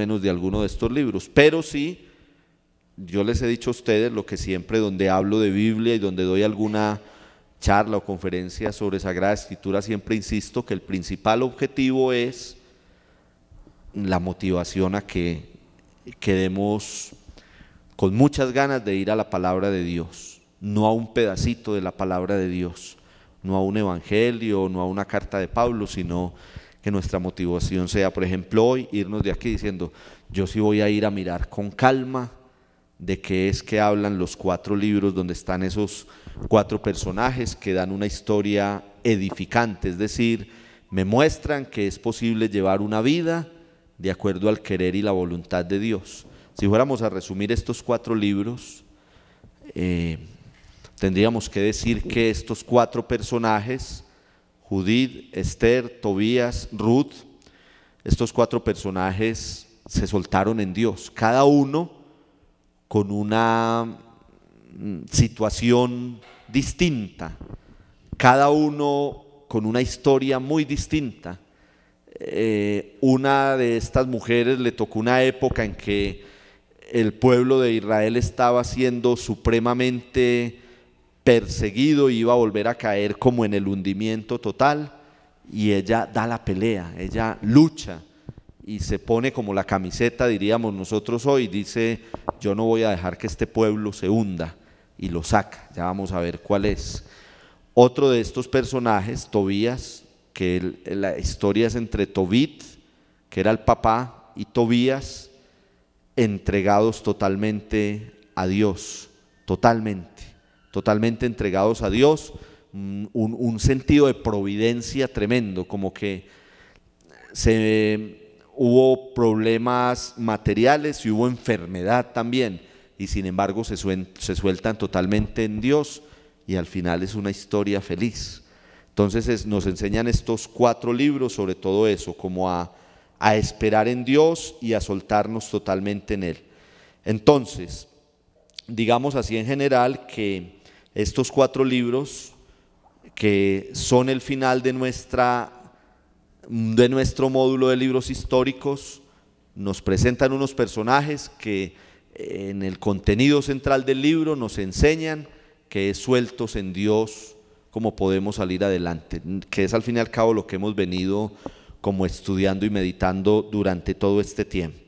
menos de alguno de estos libros. Pero sí, yo les he dicho a ustedes lo que siempre, donde hablo de Biblia y donde doy alguna charla o conferencia sobre Sagrada Escritura, siempre insisto que el principal objetivo es la motivación a que quedemos con muchas ganas de ir a la palabra de Dios, no a un pedacito de la palabra de Dios, no a un evangelio, no a una carta de Pablo, sino que nuestra motivación sea, por ejemplo, hoy irnos de aquí diciendo, yo sí voy a ir a mirar con calma de qué es que hablan los cuatro libros donde están esos cuatro personajes que dan una historia edificante, es decir, me muestran que es posible llevar una vida de acuerdo al querer y la voluntad de Dios. Si fuéramos a resumir estos cuatro libros, eh, tendríamos que decir que estos cuatro personajes Judith, Esther, Tobías, Ruth, estos cuatro personajes se soltaron en Dios, cada uno con una mm, situación distinta, cada uno con una historia muy distinta. Eh, una de estas mujeres le tocó una época en que el pueblo de Israel estaba siendo supremamente perseguido, iba a volver a caer como en el hundimiento total, y ella da la pelea, ella lucha y se pone como la camiseta, diríamos nosotros hoy, dice, yo no voy a dejar que este pueblo se hunda, y lo saca, ya vamos a ver cuál es. Otro de estos personajes, Tobías, que la historia es entre Tobit, que era el papá, y Tobías, entregados totalmente a Dios, totalmente totalmente entregados a Dios, mm, un, sentido de providencia tremendo, como que hubo problemas materiales y hubo enfermedad también, y sin embargo se, se sueltan totalmente en Dios y al final es una historia feliz. Entonces nos enseñan estos cuatro libros sobre todo eso, como a esperar en Dios y a soltarnos totalmente en Él. Entonces, digamos así en general que estos cuatro libros que son el final de, nuestra, de nuestro módulo de libros históricos, nos presentan unos personajes que en el contenido central del libro nos enseñan que es sueltos en Dios, cómo podemos salir adelante, que es al fin y al cabo lo que hemos venido como estudiando y meditando durante todo este tiempo.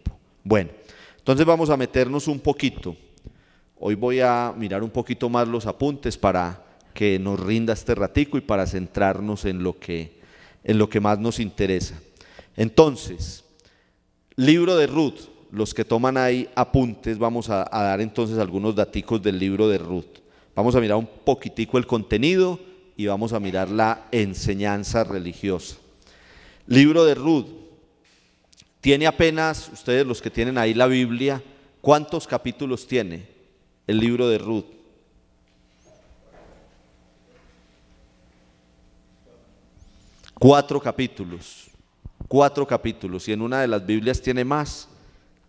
Bueno, entonces vamos a meternos un poquito. Hoy voy a mirar un poquito más los apuntes para que nos rinda este ratico y para centrarnos en lo que, en lo que más nos interesa. Entonces, libro de Ruth, los que toman ahí apuntes, vamos a, a, dar entonces algunos daticos del libro de Ruth. Vamos a mirar un poquitico el contenido y vamos a mirar la enseñanza religiosa. Libro de Ruth tiene apenas, ustedes los que tienen ahí la Biblia, ¿cuántos capítulos tiene? el libro de Ruth. Cuatro capítulos, cuatro capítulos, y en una de las Biblias tiene más.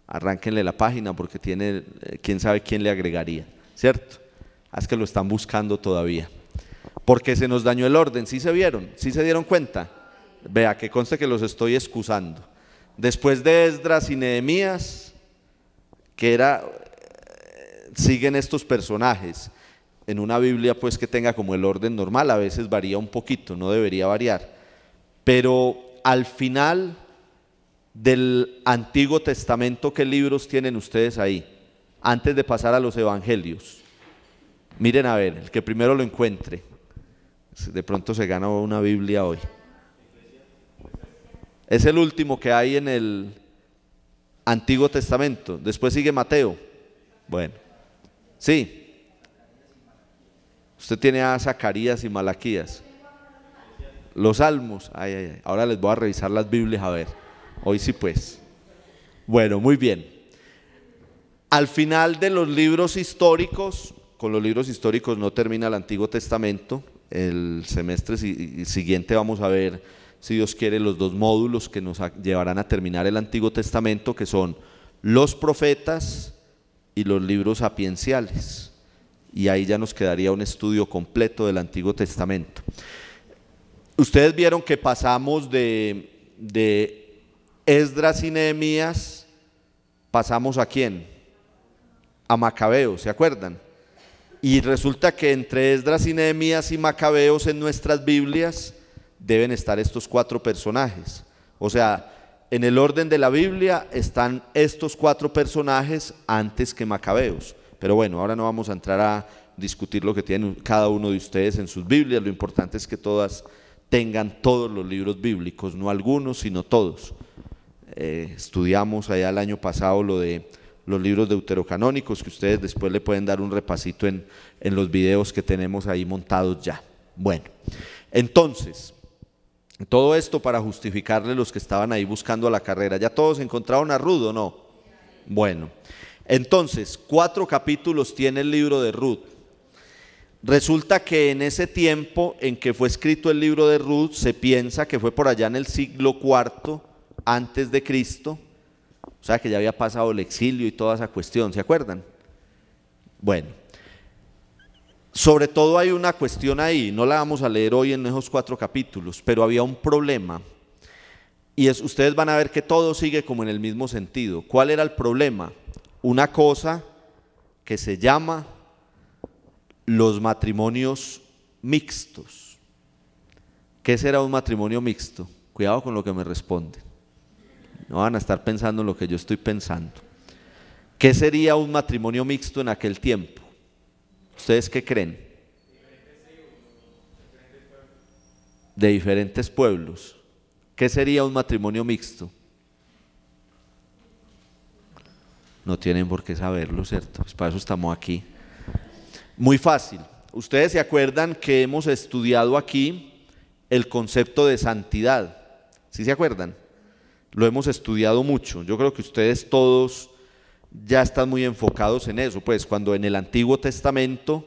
Arránquenle la página porque tiene, eh, quién sabe quién le agregaría, ¿cierto? Ah, es que lo están buscando todavía. Porque se nos dañó el orden, ¿sí se vieron? ¿Sí se dieron cuenta? Vea, que conste que los estoy excusando. Después de Esdras y Nehemías, que era siguen estos personajes en una Biblia pues que tenga como el orden normal, a veces varía un poquito, no debería variar, pero al final del Antiguo Testamento, ¿qué libros tienen ustedes ahí? Antes de pasar a los Evangelios. Miren a ver, el que primero lo encuentre, de pronto se gana una Biblia hoy. Es el último que hay en el Antiguo Testamento. Después sigue Mateo. Bueno, Sí. Usted tiene a Zacarías y Malaquías. Los salmos. Ay, ay, ay. Ahora les voy a revisar las Biblias a ver. Hoy sí pues. Bueno, muy bien. Al final de los libros históricos, con los libros históricos no termina el Antiguo Testamento. El semestre siguiente vamos a ver, si Dios quiere, los dos módulos que nos llevarán a terminar el Antiguo Testamento, que son los profetas y los libros sapienciales. Y ahí ya nos quedaría un estudio completo del Antiguo Testamento. Ustedes vieron que pasamos de, Esdras y Nehemías, pasamos a quién? A Macabeo, ¿se acuerdan? Y resulta que entre Esdras y Nehemías y Macabeos en nuestras Biblias deben estar estos cuatro personajes. O sea, en el orden de la Biblia están estos cuatro personajes antes que Macabeos. Pero bueno, ahora no vamos a entrar a discutir lo que tienen cada uno de ustedes en sus Biblias. Lo importante es que todas tengan todos los libros bíblicos, no algunos, sino todos. Eh, estudiamos allá el año pasado lo de los libros deuterocanónicos, que ustedes después le pueden dar un repasito en, en los videos que tenemos ahí montados ya. Bueno, entonces, todo esto para justificarle los que estaban ahí buscando la carrera. ¿Ya todos encontraron a Ruth o no? Bueno, entonces, cuatro capítulos tiene el libro de Ruth. Resulta que en ese tiempo en que fue escrito el libro de Ruth, se piensa que fue por allá en el siglo IV antes de Cristo, o sea que ya había pasado el exilio y toda esa cuestión, ¿se acuerdan? Bueno, sobre todo hay una cuestión ahí, no la vamos a leer hoy en esos cuatro capítulos, pero había un problema. Y es, ustedes van a ver que todo sigue como en el mismo sentido. ¿Cuál era el problema? Una cosa que se llama los matrimonios mixtos. ¿Qué será un matrimonio mixto? Cuidado con lo que me responden. No van a estar pensando en lo que yo estoy pensando. ¿Qué sería un matrimonio mixto en aquel tiempo? ¿Ustedes qué creen? De diferentes pueblos. ¿Qué sería un matrimonio mixto? No tienen por qué saberlo, ¿cierto? Pues para eso estamos aquí. Muy fácil. Ustedes se acuerdan que hemos estudiado aquí el concepto de santidad. ¿Sí se acuerdan? Lo hemos estudiado mucho. Yo creo que ustedes todos ya están muy enfocados en eso, pues cuando en el Antiguo Testamento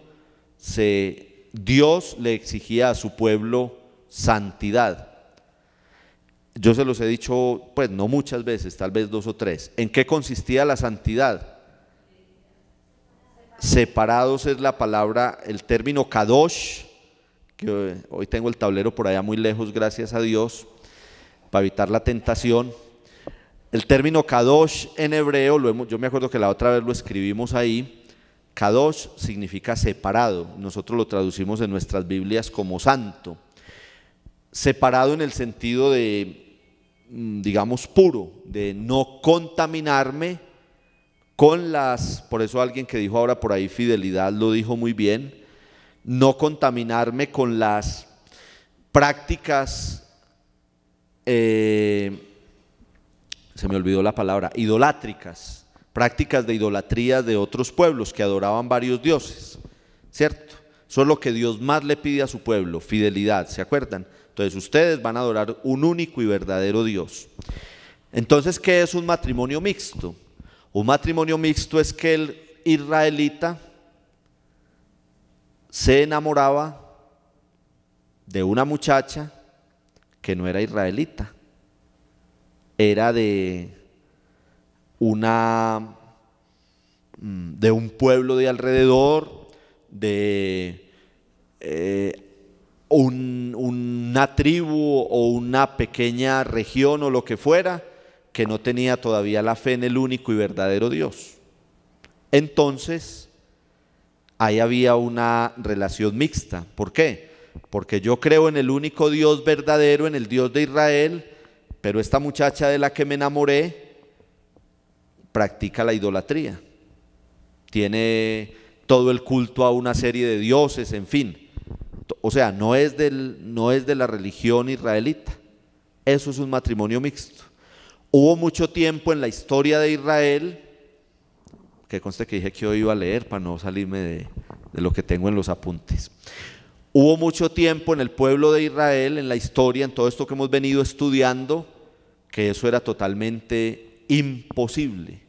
se, Dios le exigía a su pueblo santidad. Yo se los he dicho, pues no muchas veces, tal vez dos o tres. ¿En qué consistía la santidad? Separados es la palabra, el término kadosh, que eh, hoy tengo el tablero por allá muy lejos, gracias a Dios, para evitar la tentación el término kadosh en hebreo, yo me acuerdo que la otra vez lo escribimos ahí, kadosh significa separado, nosotros lo traducimos en nuestras Biblias como santo, separado en el sentido de, mm, digamos, puro, de no contaminarme con las, por eso alguien que dijo ahora por ahí fidelidad lo dijo muy bien, no contaminarme con las prácticas eh, se me olvidó la palabra, idolátricas, prácticas de idolatría de otros pueblos que adoraban varios dioses, ¿cierto? Eso es lo que Dios más le pide a su pueblo, fidelidad, ¿se acuerdan? Entonces ustedes van a adorar un único y verdadero Dios. Entonces, ¿qué es un matrimonio mixto? Un matrimonio mixto es que el israelita se enamoraba de una muchacha que no era israelita era de una mm, de un pueblo de alrededor, de eh, una tribu o una pequeña región o lo que fuera, que no tenía todavía la fe en el único y verdadero Dios. Entonces, ahí había una relación mixta. ¿Por qué? Porque yo creo en el único Dios verdadero, en el Dios de Israel, pero esta muchacha de la que me enamoré practica la idolatría. Tiene todo el culto a una serie de dioses, en fin. O sea, no es, del, no es de la religión israelita. Eso es un matrimonio mixto. Hubo mucho tiempo en la historia de Israel, que conste que dije que hoy iba a leer para no salirme de lo que tengo en los apuntes. Hubo mucho tiempo en el pueblo de Israel, en la historia, en todo esto que hemos venido estudiando, que eso era totalmente imposible,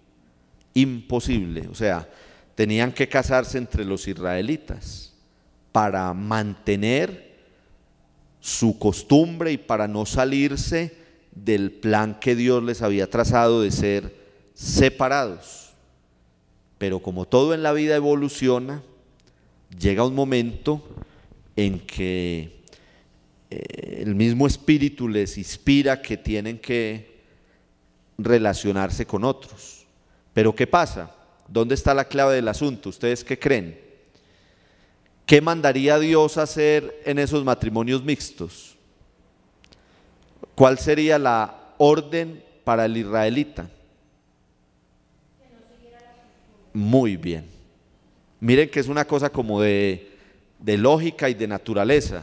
imposible. O sea, tenían que casarse entre los israelitas para mantener su costumbre y para no salirse del plan que Dios les había trazado de ser separados. Pero como todo en la vida evoluciona, llega un momento en que eh, el mismo espíritu les inspira que tienen que relacionarse con otros. Pero ¿qué pasa? ¿Dónde está la clave del asunto? ¿Ustedes qué creen? ¿Qué mandaría Dios hacer en esos matrimonios mixtos? ¿Cuál sería la orden para el israelita? Muy bien. Miren que es una cosa como de lógica y de naturaleza.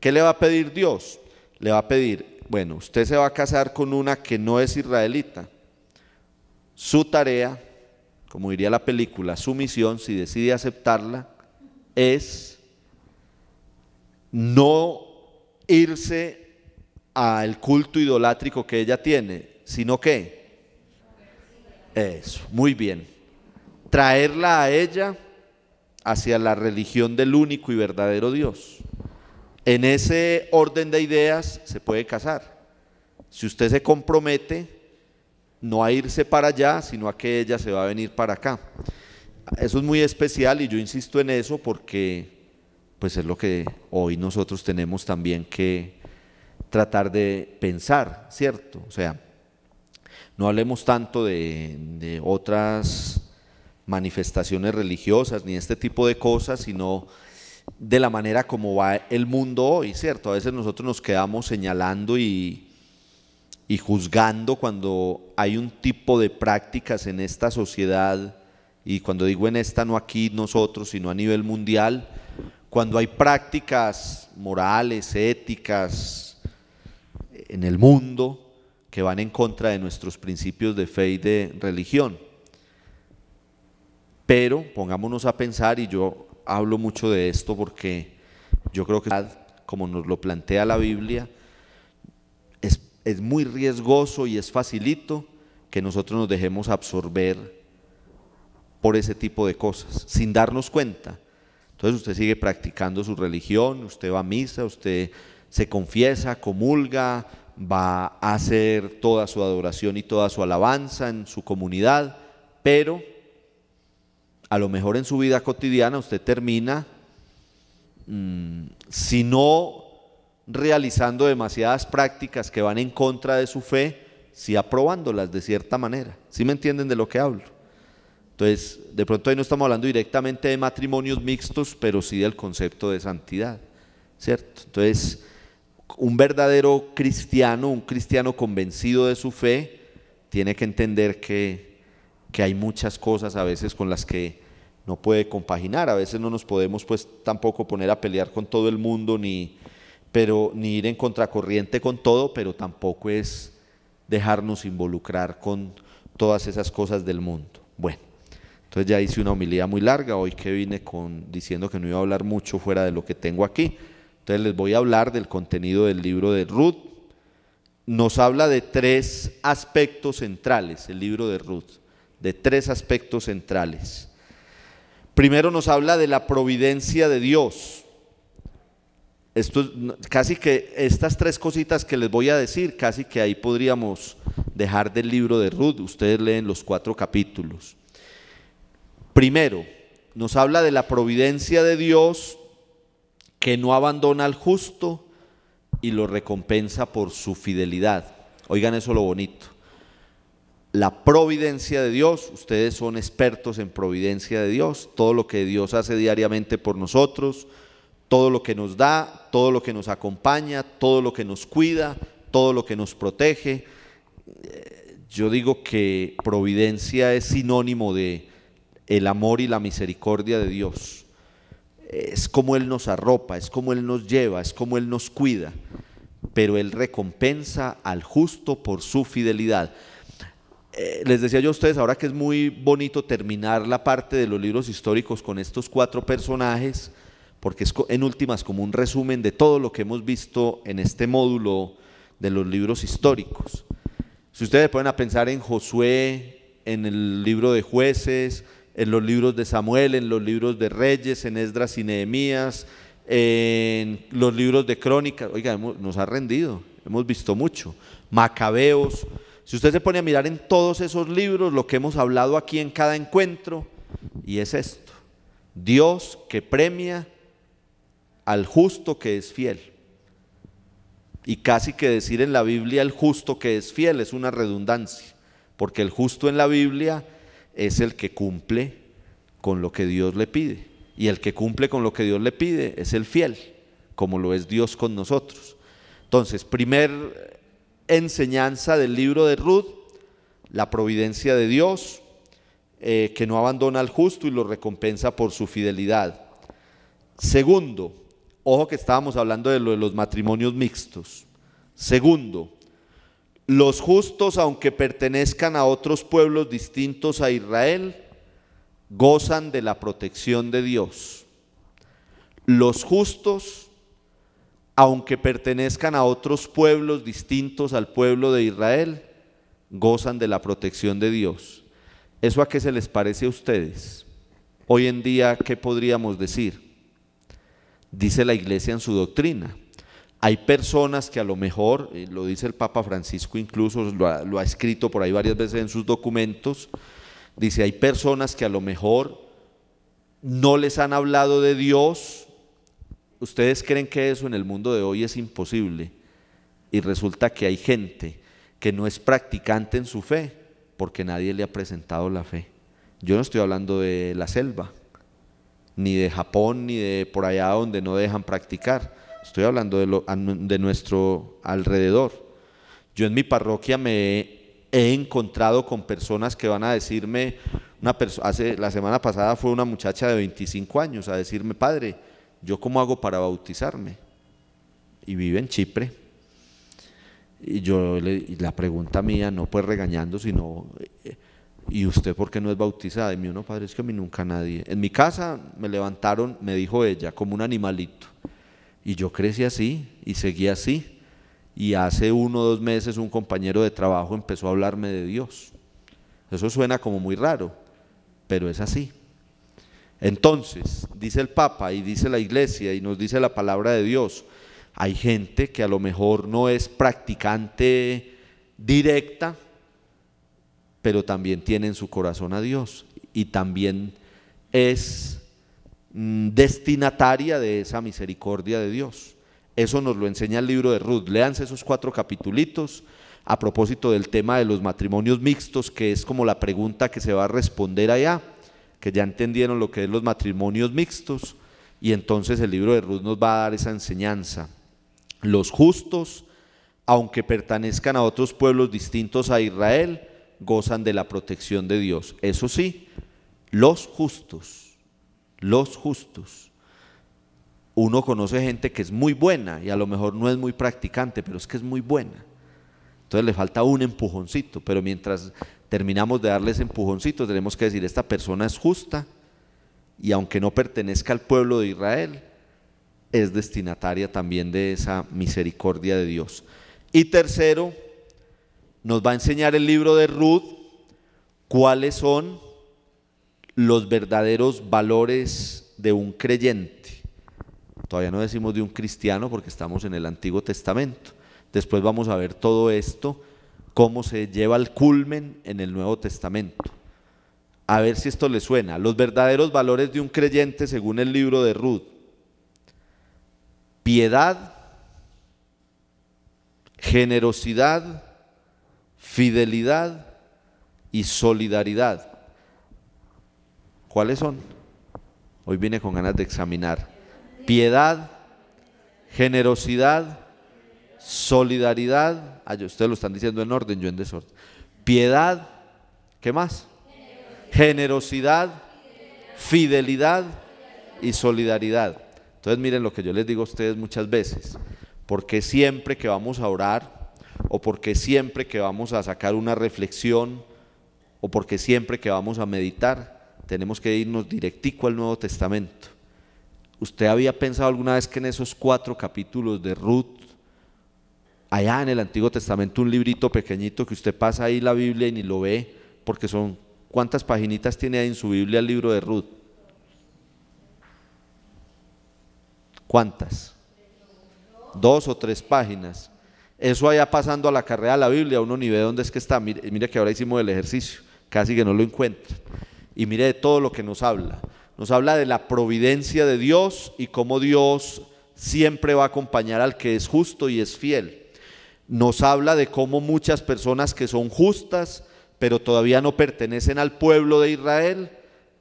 ¿Qué le va a pedir Dios? Le va a pedir, bueno, usted se va a casar con una que no es israelita. Su tarea, como diría la película, su misión, si decide aceptarla, es no irse al culto idolátrico que ella tiene, sino que, eso, muy bien, traerla a ella hacia la religión del único y verdadero Dios. En ese orden de ideas se puede casar. Si usted se compromete, no a irse para allá, sino a que ella se va a venir para acá. Eso es muy especial y yo insisto en eso porque pues es lo que hoy nosotros tenemos también que tratar de pensar, ¿cierto? O sea, no hablemos tanto de, de otras manifestaciones religiosas ni este tipo de cosas, sino de la manera como va el mundo hoy, ¿cierto? A veces nosotros nos quedamos señalando y, y juzgando cuando hay un tipo de prácticas en esta sociedad, y cuando digo en esta, no aquí nosotros, sino a nivel mundial, cuando hay prácticas morales, éticas en el mundo que van en contra de nuestros principios de fe y de religión. Pero pongámonos a pensar, y yo hablo mucho de esto porque yo creo que, como nos lo plantea la Biblia, es, es muy riesgoso y es facilito que nosotros nos dejemos absorber por ese tipo de cosas, sin darnos cuenta. Entonces usted sigue practicando su religión, usted va a misa, usted se confiesa, comulga, va a hacer toda su adoración y toda su alabanza en su comunidad, pero a lo mejor en su vida cotidiana usted termina, mm, si no realizando demasiadas prácticas que van en contra de su fe, si aprobándolas de cierta manera. ¿Sí me entienden de lo que hablo? Entonces, de pronto ahí no estamos hablando directamente de matrimonios mixtos, pero sí del concepto de santidad, ¿cierto? Entonces, un verdadero cristiano, un cristiano convencido de su fe, tiene que entender que que hay muchas cosas a veces con las que no puede compaginar, a veces no nos podemos pues tampoco poner a pelear con todo el mundo ni pero ni ir en contracorriente con todo, pero tampoco es dejarnos involucrar con todas esas cosas del mundo. Bueno, entonces ya hice una homilía muy larga, hoy que vine con diciendo que no iba a hablar mucho fuera de lo que tengo aquí. Entonces les voy a hablar del contenido del libro de Ruth. Nos habla de tres aspectos centrales el libro de Ruth de tres aspectos centrales. Primero nos habla de la providencia de Dios. Esto, casi que estas tres cositas que les voy a decir, casi que ahí podríamos dejar del libro de Ruth. Ustedes leen los cuatro capítulos. Primero, nos habla de la providencia de Dios que no abandona al justo y lo recompensa por su fidelidad. Oigan eso lo bonito la providencia de Dios, ustedes son expertos en providencia de Dios, todo lo que Dios hace diariamente por nosotros, todo lo que nos da, todo lo que nos acompaña, todo lo que nos cuida, todo lo que nos protege. Eh, yo digo que providencia es sinónimo de el amor y la misericordia de Dios. Es como Él nos arropa, es como Él nos lleva, es como Él nos cuida, pero Él recompensa al justo por su fidelidad. Eh, les decía yo a ustedes ahora que es muy bonito terminar la parte de los libros históricos con estos cuatro personajes, porque es en últimas como un resumen de todo lo que hemos visto en este módulo de los libros históricos. Si ustedes pueden pensar en Josué, en el libro de jueces, en los libros de Samuel, en los libros de Reyes, en Esdras y Nehemías, en los libros de Crónicas, oiga, nos ha rendido, hemos visto mucho. Macabeos, si usted se pone a mirar en todos esos libros, lo que hemos hablado aquí en cada encuentro, y es esto, Dios que premia al justo que es fiel. Y casi que decir en la Biblia el justo que es fiel es una redundancia, porque el justo en la Biblia es el que cumple con lo que Dios le pide. Y el que cumple con lo que Dios le pide es el fiel, como lo es Dios con nosotros. Entonces, primer enseñanza del libro de Ruth, la providencia de Dios, eh, que no abandona al justo y lo recompensa por su fidelidad. Segundo, ojo que estábamos hablando de lo de los matrimonios mixtos. Segundo, los justos, aunque pertenezcan a otros pueblos distintos a Israel, gozan de la protección de Dios. Los justos, aunque pertenezcan a otros pueblos distintos al pueblo de Israel, gozan de la protección de Dios. ¿Eso a qué se les parece a ustedes? Hoy en día, ¿qué podríamos decir? Dice la iglesia en su doctrina. Hay personas que a lo mejor, eh, lo dice el Papa Francisco incluso, lo ha, escrito por ahí varias veces en sus documentos, dice, hay personas que a lo mejor no les han hablado de Dios, ustedes creen que eso en el mundo de hoy es imposible y resulta que hay gente que no es practicante en su fe porque nadie le ha presentado la fe. Yo no estoy hablando de la selva, ni de Japón, ni de por allá donde no dejan practicar. Estoy hablando de, lo, de nuestro alrededor. Yo en mi parroquia me he encontrado con personas que van a decirme, una hace, la semana pasada fue una muchacha de 25 años a decirme, padre, ¿yo cómo hago para bautizarme? Y vive en Chipre. Y yo la pregunta mía, no pues regañando, sino, eh, ¿y usted por qué no es bautizada? Y me dijo, no, padre, es que a mí nunca nadie. En mi casa me levantaron, me dijo ella, como un animalito. Y yo crecí así y seguí así. Y hace uno o dos meses un compañero de trabajo empezó a hablarme de Dios. Eso suena como muy raro, pero es así. Entonces, dice el Papa y dice la Iglesia y nos dice la palabra de Dios, hay gente que a lo mejor no es practicante directa, pero también tiene en su corazón a Dios y también es mm, destinataria de esa misericordia de Dios. Eso nos lo enseña el libro de Ruth. Leanse esos cuatro capitulitos a propósito del tema de los matrimonios mixtos, que es como la pregunta que se va a responder allá que ya entendieron lo que es los matrimonios mixtos, y entonces el libro de Ruth nos va a dar esa enseñanza. Los justos, aunque pertenezcan a otros pueblos distintos a Israel, gozan de la protección de Dios. Eso sí, los justos, los justos. Uno conoce gente que es muy buena y a lo mejor no es muy practicante, pero es que es muy buena. Entonces le falta un empujoncito, pero mientras terminamos de darles empujoncitos, tenemos que decir, esta persona es justa y aunque no pertenezca al pueblo de Israel, es destinataria también de esa misericordia de Dios. Y tercero, nos va a enseñar el libro de Ruth cuáles son los verdaderos valores de un creyente. Todavía no decimos de un cristiano porque estamos en el Antiguo Testamento. Después vamos a ver todo esto cómo se lleva al culmen en el Nuevo Testamento. A ver si esto le suena. Los verdaderos valores de un creyente según el libro de Ruth. Piedad, generosidad, fidelidad y solidaridad. ¿Cuáles son? Hoy vine con ganas de examinar. Piedad, generosidad, solidaridad, ah, ustedes lo están diciendo en orden, yo en desorden, piedad, ¿qué más? Generosidad, fidelidad y solidaridad. Entonces miren lo que yo les digo a ustedes muchas veces, porque siempre que vamos a orar o porque siempre que vamos a sacar una reflexión o porque siempre que vamos a meditar, tenemos que irnos directico al Nuevo Testamento. ¿Usted había pensado alguna vez que en esos cuatro capítulos de Ruth allá en el Antiguo Testamento un librito pequeñito que usted pasa ahí la Biblia y ni lo ve, porque son cuántas paginitas tiene ahí en su Biblia el libro de Ruth. ¿Cuántas? Dos o tres páginas. Eso allá pasando a la carrera de la Biblia, uno ni ve dónde es que está. Mire, que ahora hicimos el ejercicio, casi que no lo encuentra. Y mire de todo lo que nos habla. Nos habla de la providencia de Dios y cómo Dios siempre va a acompañar al que es justo y es fiel nos habla de cómo muchas personas que son justas, pero todavía no pertenecen al pueblo de Israel,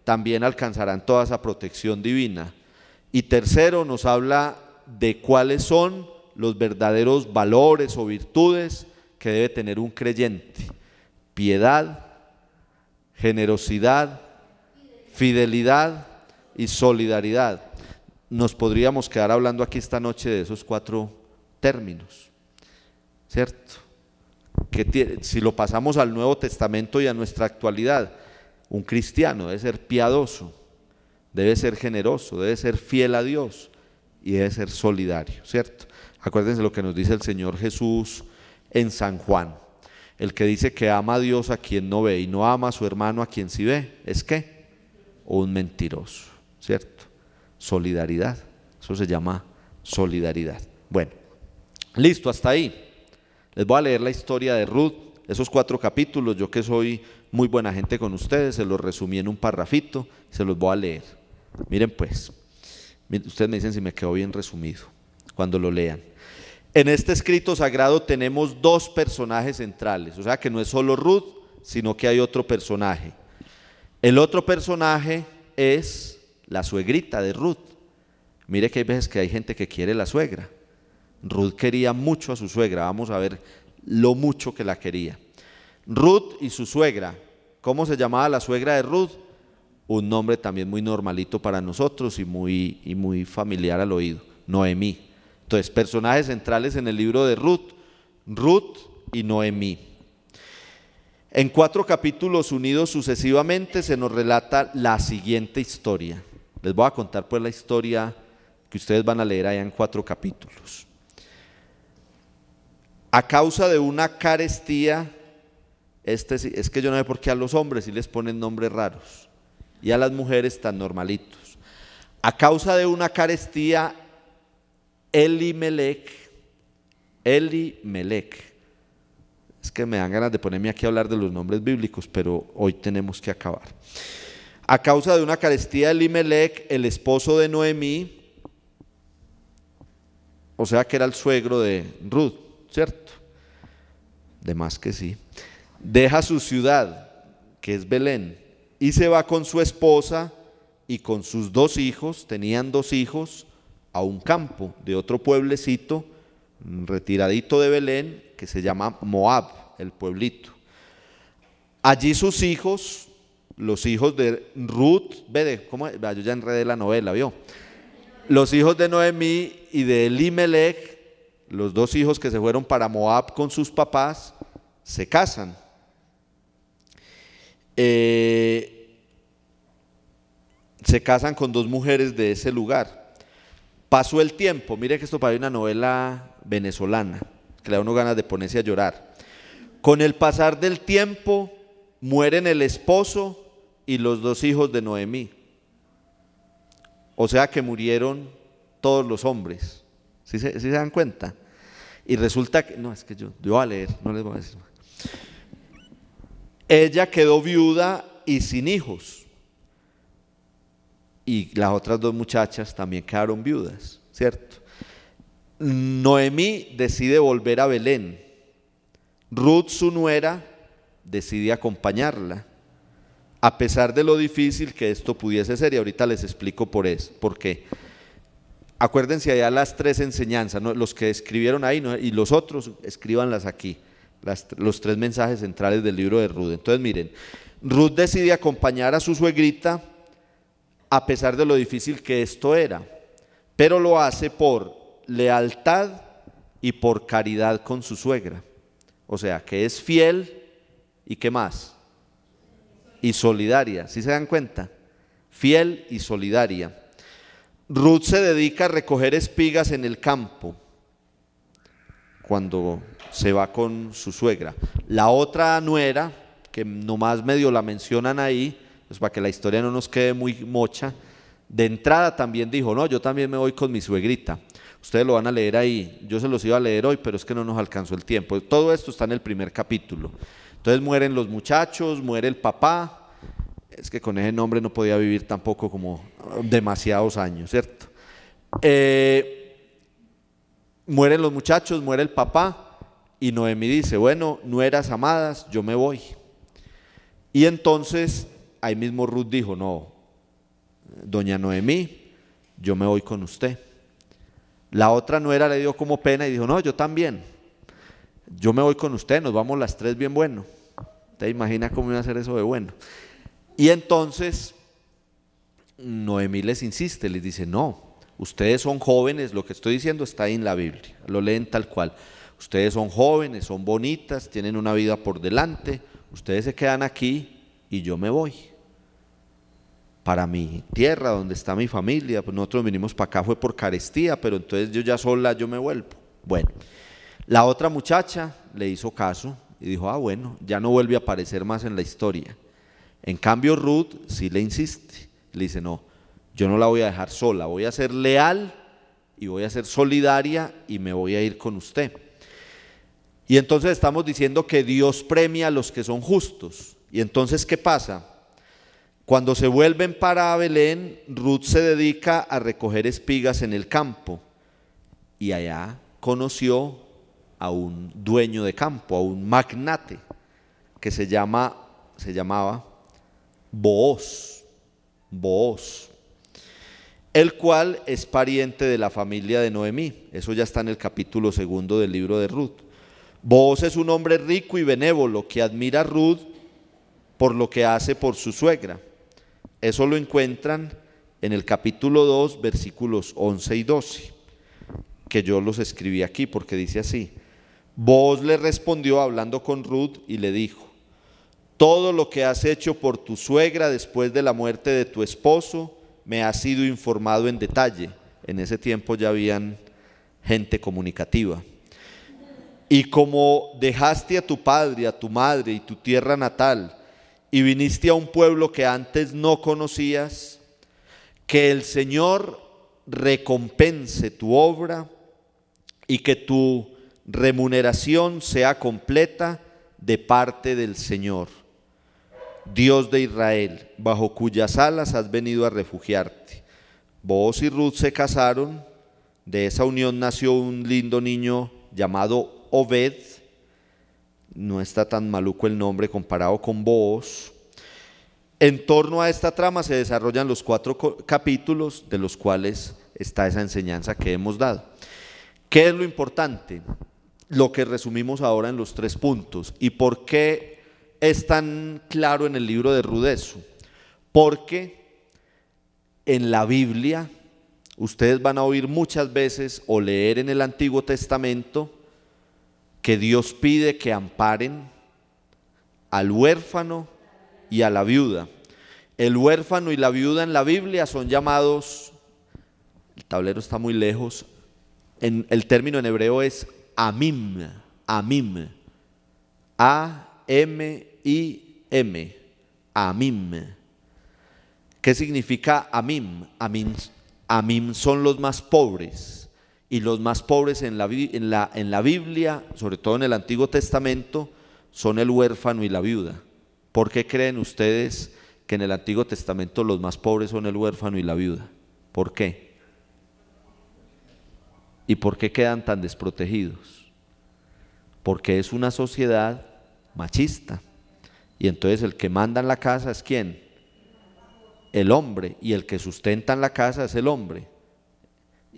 también alcanzarán toda esa protección divina. Y tercero, nos habla de cuáles son los verdaderos valores o virtudes que debe tener un creyente. Piedad, generosidad, fidelidad y solidaridad. Nos podríamos quedar hablando aquí esta noche de esos cuatro términos. ¿cierto? Que si lo pasamos al Nuevo Testamento y a nuestra actualidad, un cristiano debe ser piadoso, debe ser generoso, debe ser fiel a Dios y debe ser solidario, ¿cierto? Acuérdense lo que nos dice el Señor Jesús en San Juan. El que dice que ama a Dios a quien no ve y no ama a su hermano a quien sí ve, ¿es qué? Un mentiroso, ¿cierto? Solidaridad. Eso se llama solidaridad. Bueno, listo, hasta ahí. Les voy a leer la historia de Ruth, esos cuatro capítulos, yo que soy muy buena gente con ustedes, se los resumí en un parrafito, se los voy a leer. Miren pues, ustedes me dicen si me quedó bien resumido cuando lo lean. En este escrito sagrado tenemos dos personajes centrales, o sea que no es solo Ruth, sino que hay otro personaje. El otro personaje es la suegrita de Ruth. Mire que hay veces que hay gente que quiere la suegra. Ruth quería mucho a su suegra, vamos a ver lo mucho que la quería. Ruth y su suegra, ¿cómo se llamaba la suegra de Ruth? Un nombre también muy normalito para nosotros y muy, y muy familiar al oído, Noemí. Entonces, personajes centrales en el libro de Ruth, Ruth y Noemí. En cuatro capítulos unidos sucesivamente se nos relata la siguiente historia. Les voy a contar pues la historia que ustedes van a leer allá en cuatro capítulos a causa de una carestía, este, es que yo no sé por qué a los hombres sí les ponen nombres raros y a las mujeres tan normalitos. A causa de una carestía, Elimelech, Melek es que me dan ganas de ponerme aquí a hablar de los nombres bíblicos, pero hoy tenemos que acabar. A causa de una carestía, Elimelech, el esposo de Noemí, o sea que era el suegro de Ruth, ¿cierto? De más que sí. Deja su ciudad, que es Belén, y se va con su esposa y con sus dos hijos, tenían dos hijos, a un campo de otro pueblecito, retiradito de Belén, que se llama Moab, el pueblito. Allí sus hijos, los hijos de Ruth, ah, yo ya enredé la novela, ¿vio? Los hijos de Noemí y de Elimelech los dos hijos que se fueron para Moab con sus papás se casan. Eh, se casan con dos mujeres de ese lugar. Pasó el tiempo, mire que esto parece una novela venezolana, que le da uno ganas de ponerse a llorar. Con el pasar del tiempo mueren el esposo y los dos hijos de Noemí. O sea que murieron todos los hombres si se, dan cuenta? Y resulta que, no, es que yo, yo voy a leer, no les voy a decir. Ella quedó viuda y sin hijos. Y las otras dos muchachas también quedaron viudas, ¿cierto? Noemí decide volver a Belén. Ruth, su nuera, decide acompañarla, a pesar de lo difícil que esto pudiese ser. Y ahorita les explico por, por qué acuérdense allá las tres enseñanzas, los que escribieron ahí y los otros escríbanlas aquí, los tres mensajes centrales del libro de Ruth. Entonces miren, Ruth decide acompañar a su suegrita a pesar de lo difícil que esto era, pero lo hace por lealtad y por caridad con su suegra. O sea, que es fiel y qué más. Y solidaria, si ¿Sí se dan cuenta? Fiel y solidaria. Ruth se dedica a recoger espigas en el campo cuando se va con su suegra. La otra nuera, que nomás medio la mencionan ahí, pues para que la historia no nos quede muy mocha, de entrada también dijo, no, yo también me voy con mi suegrita. Ustedes lo van a leer ahí, yo se los iba a leer hoy, pero es que no nos alcanzó el tiempo. Todo esto está en el primer capítulo. Entonces mueren los muchachos, muere el papá, es que con ese nombre no podía vivir tampoco como ah, demasiados años, ¿cierto? Eh, mueren los muchachos, muere el papá y Noemí dice, bueno, nueras amadas, yo me voy. Y entonces ahí mismo Ruth dijo, no, doña Noemí, yo me voy con usted. La otra nuera le dio como pena y dijo, no, yo también, yo me voy con usted, nos vamos las tres bien bueno. Te imaginas cómo iba a ser eso de bueno. Y entonces Noemí les insiste, les dice, no, ustedes son jóvenes, lo que estoy diciendo está ahí en la Biblia, lo leen tal cual. Ustedes son jóvenes, son bonitas, tienen una vida por delante, ustedes se quedan aquí y yo me voy. Para mi tierra, donde está mi familia, pues nosotros vinimos para acá, fue por carestía, pero entonces yo ya sola, yo me vuelvo. Bueno, la otra muchacha le hizo caso y dijo, ah, bueno, ya no vuelve a aparecer más en la historia. En cambio, Ruth sí le insiste, le dice, no, yo no la voy a dejar sola, voy a ser leal y voy a ser solidaria y me voy a ir con usted. Y entonces estamos diciendo que Dios premia a los que son justos. Y entonces, ¿qué pasa? Cuando se vuelven para Belén, Ruth se dedica a recoger espigas en el campo. Y allá conoció a un dueño de campo, a un magnate, que se, llama, se llamaba Vos, vos, el cual es pariente de la familia de Noemí. Eso ya está en el capítulo segundo del libro de Ruth. Vos es un hombre rico y benévolo que admira a Ruth por lo que hace por su suegra. Eso lo encuentran en el capítulo 2, versículos 11 y 12, que yo los escribí aquí porque dice así. Vos le respondió hablando con Ruth y le dijo, todo lo que has hecho por tu suegra después de la muerte de tu esposo me ha sido informado en detalle. En ese tiempo ya habían gente comunicativa. Y como dejaste a tu padre, a tu madre y tu tierra natal, y viniste a un pueblo que antes no conocías, que el Señor recompense tu obra y que tu remuneración sea completa de parte del Señor. Dios de Israel, bajo cuyas alas has venido a refugiarte. Vos y Ruth se casaron, de esa unión nació un lindo niño llamado Obed, no está tan maluco el nombre comparado con Vos. En torno a esta trama se desarrollan los cuatro capítulos de los cuales está esa enseñanza que hemos dado. ¿Qué es lo importante? Lo que resumimos ahora en los tres puntos. ¿Y por qué es tan claro en el libro de Rudeso? Porque en la Biblia ustedes van a oír muchas veces o leer en el Antiguo Testamento que Dios pide que amparen al huérfano y a la viuda. El huérfano y la viuda en la Biblia son llamados, el tablero está muy lejos, en, el término en hebreo es amim, amim, a m i m amim Amim. ¿Qué significa Amim? Amim? Amim son los más pobres. Y los más pobres en la, en la Biblia, sobre todo en el Antiguo Testamento, son el huérfano y la viuda. ¿Por qué creen ustedes que en el Antiguo Testamento los más pobres son el huérfano y la viuda? ¿Por qué? ¿Y por qué quedan tan desprotegidos? Porque es una sociedad machista. Y entonces el que manda en la casa es quién? El hombre. Y el que sustenta en la casa es el hombre.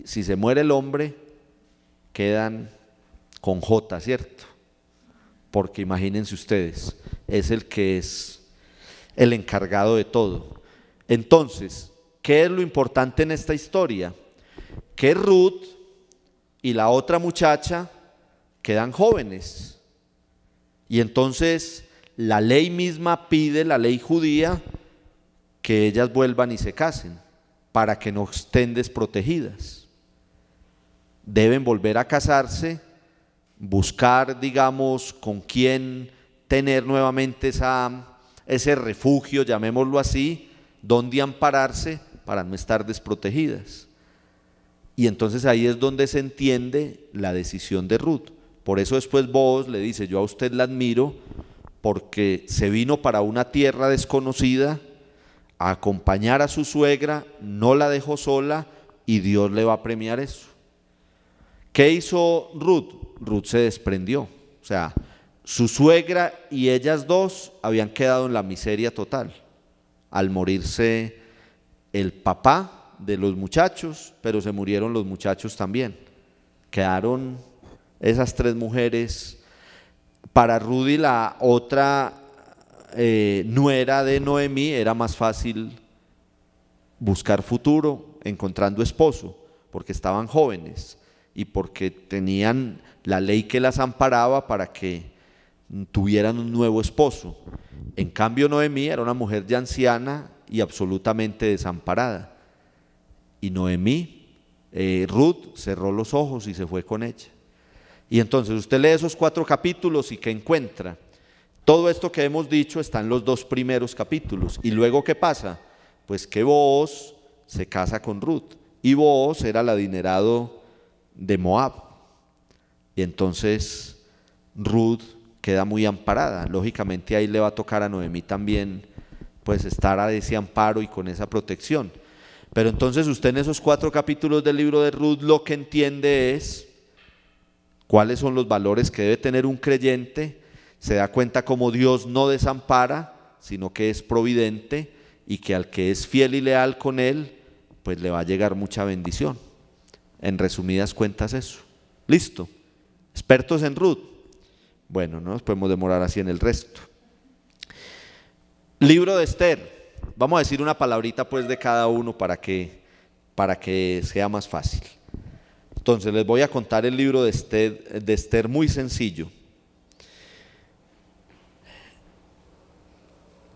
Si se muere el hombre, quedan con J, ¿cierto? Porque imagínense ustedes, es el que es el encargado de todo. Entonces, ¿qué es lo importante en esta historia? Que Ruth y la otra muchacha quedan jóvenes y entonces la ley misma pide, la ley judía, que ellas vuelvan y se casen para que no estén desprotegidas. Deben volver a casarse, buscar, digamos, con quién tener nuevamente ese refugio, llamémoslo así, donde ampararse para no estar desprotegidas. Y entonces ahí es donde se entiende la decisión de Ruth. Por eso después vos le dice, yo a usted la admiro porque se vino para una tierra desconocida a acompañar a su suegra, no la dejó sola y Dios le va a premiar eso. ¿Qué hizo Ruth? Ruth se desprendió. O sea, su suegra y ellas dos habían quedado en la miseria total al morirse el papá de los muchachos, pero se murieron los muchachos también. Quedaron esas tres mujeres. Para Rudy, la otra eh, nuera de Noemí, era más fácil buscar futuro encontrando esposo, porque estaban jóvenes y porque tenían la ley que las amparaba para que tuvieran un nuevo esposo. En cambio, Noemí era una mujer ya anciana y absolutamente desamparada. Y Noemí, eh, Ruth, cerró los ojos y se fue con ella. Y entonces usted lee esos cuatro capítulos y ¿qué encuentra. Todo esto que hemos dicho está en los dos primeros capítulos. ¿Y luego qué pasa? Pues que Boaz se casa con Ruth. Y Boaz era el adinerado de Moab. Y entonces Ruth queda muy amparada. Lógicamente ahí le va a tocar a Noemí también pues estar a ese amparo y con esa protección. Pero entonces usted en esos cuatro capítulos del libro de Ruth lo que entiende es cuáles son los valores que debe tener un creyente, se da cuenta como Dios no desampara, sino que es providente y que al que es fiel y leal con Él, pues le va a llegar mucha bendición. En resumidas cuentas eso. Listo. Expertos en Ruth. Bueno, no nos podemos demorar así en el resto. Libro de Esther. Vamos a decir una palabrita pues de cada uno para que, para que sea más fácil. Entonces les voy a contar el libro de Esther, muy sencillo.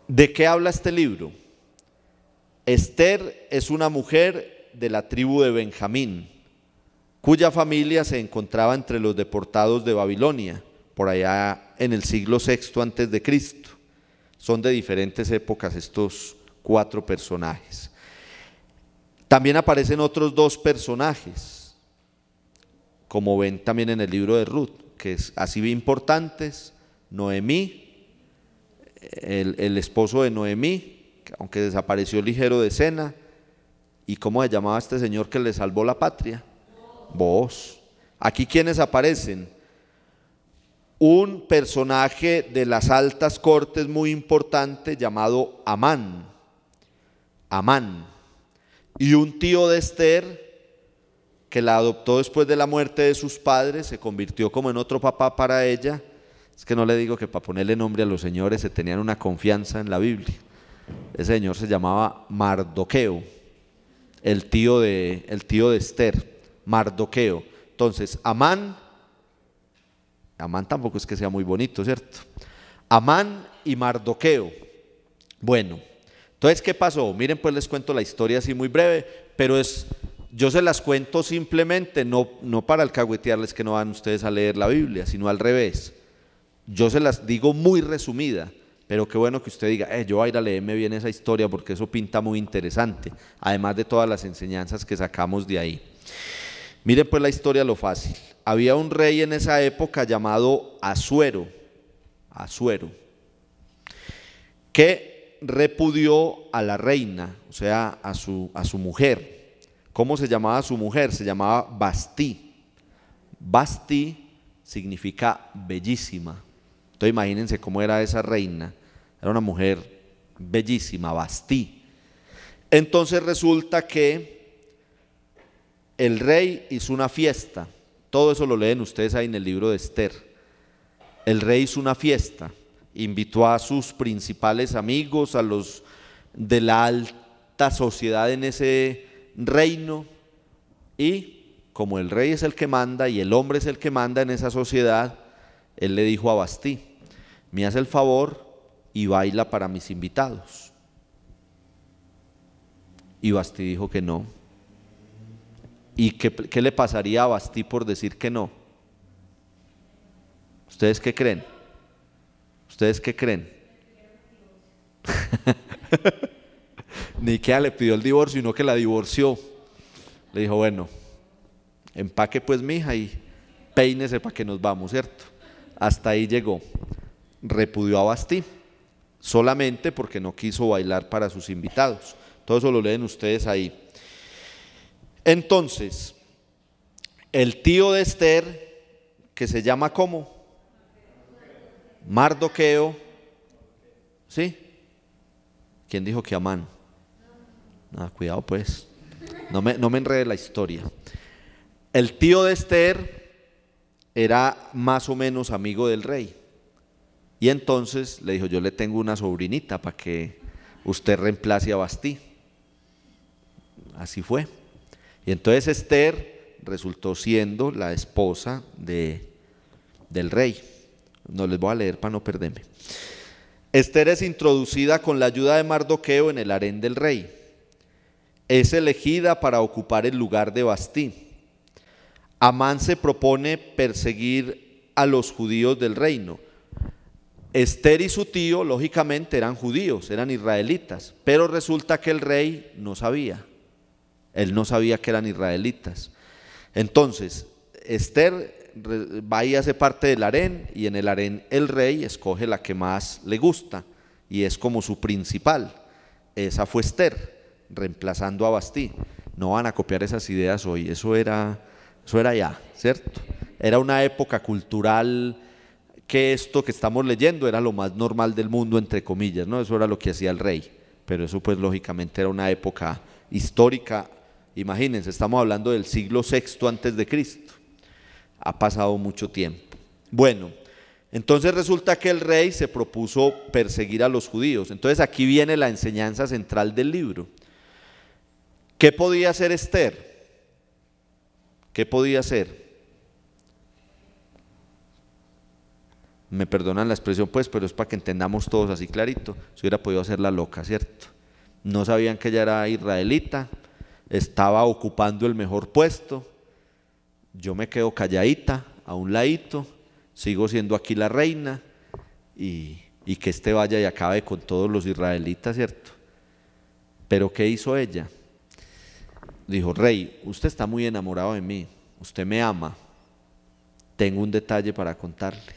¿De qué habla este libro? Esther es una mujer de la tribu de Benjamín, cuya familia se encontraba entre los deportados de Babilonia, por allá en el siglo VI antes de Cristo. Son de diferentes épocas estos cuatro personajes. También aparecen otros dos personajes, como ven también en el libro de Ruth, que es así de importantes, Noemí, el, esposo de Noemí, aunque desapareció ligero de cena, ¿y cómo se llamaba este señor que le salvó la patria? Vos. Aquí quienes aparecen, un personaje de las altas cortes muy importante llamado Amán, Amán, y un tío de Esther que la adoptó después de la muerte de sus padres, se convirtió como en otro papá para ella. Es que no le digo que para ponerle nombre a los señores se tenían una confianza en la Biblia. Ese señor se llamaba Mardoqueo, el tío de, el tío de Esther, Mardoqueo. Entonces, Amán, Amán tampoco es que sea muy bonito, ¿cierto? Amán y Mardoqueo. Bueno, entonces, ¿qué pasó? Miren, pues les cuento la historia así muy breve, pero es yo se las cuento simplemente, no, no para alcahuetearles que no van ustedes a leer la Biblia, sino al revés. Yo se las digo muy resumida, pero qué bueno que usted diga, eh, yo voy a ir a leerme bien esa historia porque eso pinta muy interesante, además de todas las enseñanzas que sacamos de ahí. Miren pues la historia lo fácil. Había un rey en esa época llamado Azuero, Azuero, que repudió a la reina, o sea, a su, a su mujer ¿Cómo se llamaba su mujer? Se llamaba Bastí, Basti significa bellísima. Entonces imagínense cómo era esa reina. Era una mujer bellísima, Bastí. Entonces resulta que el rey hizo una fiesta. Todo eso lo leen ustedes ahí en el libro de Esther. El rey hizo una fiesta. Invitó a sus principales amigos, a los de la alta sociedad en ese reino y como el rey es el que manda y el hombre es el que manda en esa sociedad, él le dijo a Bastí, me hace el favor y baila para mis invitados. Y Bastí dijo que no. ¿Y qué, le pasaría a Bastí por decir que no? ¿Ustedes qué creen? ¿Ustedes qué creen? ni que le pidió el divorcio, sino que la divorció. Le dijo, bueno, empaque pues hija y peínese para que nos vamos, ¿cierto? Hasta ahí llegó. Repudió a Bastí, solamente porque no quiso bailar para sus invitados. Todo eso lo leen ustedes ahí. Entonces, el tío de Esther, que se llama ¿cómo? Mardoqueo, ¿sí? ¿Quién dijo que Amán? cuidado pues, no me, no enrede la historia. El tío de Esther era más o menos amigo del rey. Y entonces le dijo, yo le tengo una sobrinita para que usted reemplace a Bastí. Así fue. Y entonces Esther resultó siendo la esposa de, del rey. No les voy a leer para no perderme. Esther es introducida con la ayuda de Mardoqueo en el harén del rey es elegida para ocupar el lugar de Bastí. Amán se propone perseguir a los judíos del reino. Esther y su tío, lógicamente, eran judíos, eran israelitas, pero resulta que el rey no sabía. Él no sabía que eran israelitas. Entonces, Esther va y hace parte del harén y en el harén el rey escoge la que más le gusta y es como su principal. Esa fue Esther reemplazando a Bastí. No van a copiar esas ideas hoy, eso era, eso era ya, ¿cierto? Era una época cultural que esto que estamos leyendo era lo más normal del mundo, entre comillas, ¿no? Eso era lo que hacía el rey, pero eso pues lógicamente era una época histórica, imagínense, estamos hablando del siglo VI antes de Cristo, ha pasado mucho tiempo. Bueno, entonces resulta que el rey se propuso perseguir a los judíos, entonces aquí viene la enseñanza central del libro. ¿Qué podía hacer Esther? ¿Qué podía hacer? Me perdonan la expresión, pues, pero es para que entendamos todos así clarito. si hubiera podido hacer la loca, ¿cierto? No sabían que ella era israelita, estaba ocupando el mejor puesto. Yo me quedo calladita, a un ladito, sigo siendo aquí la reina y, y que este vaya y acabe con todos los israelitas, ¿cierto? Pero ¿qué hizo ella? dijo, rey, usted está muy enamorado de mí, usted me ama, tengo un detalle para contarle,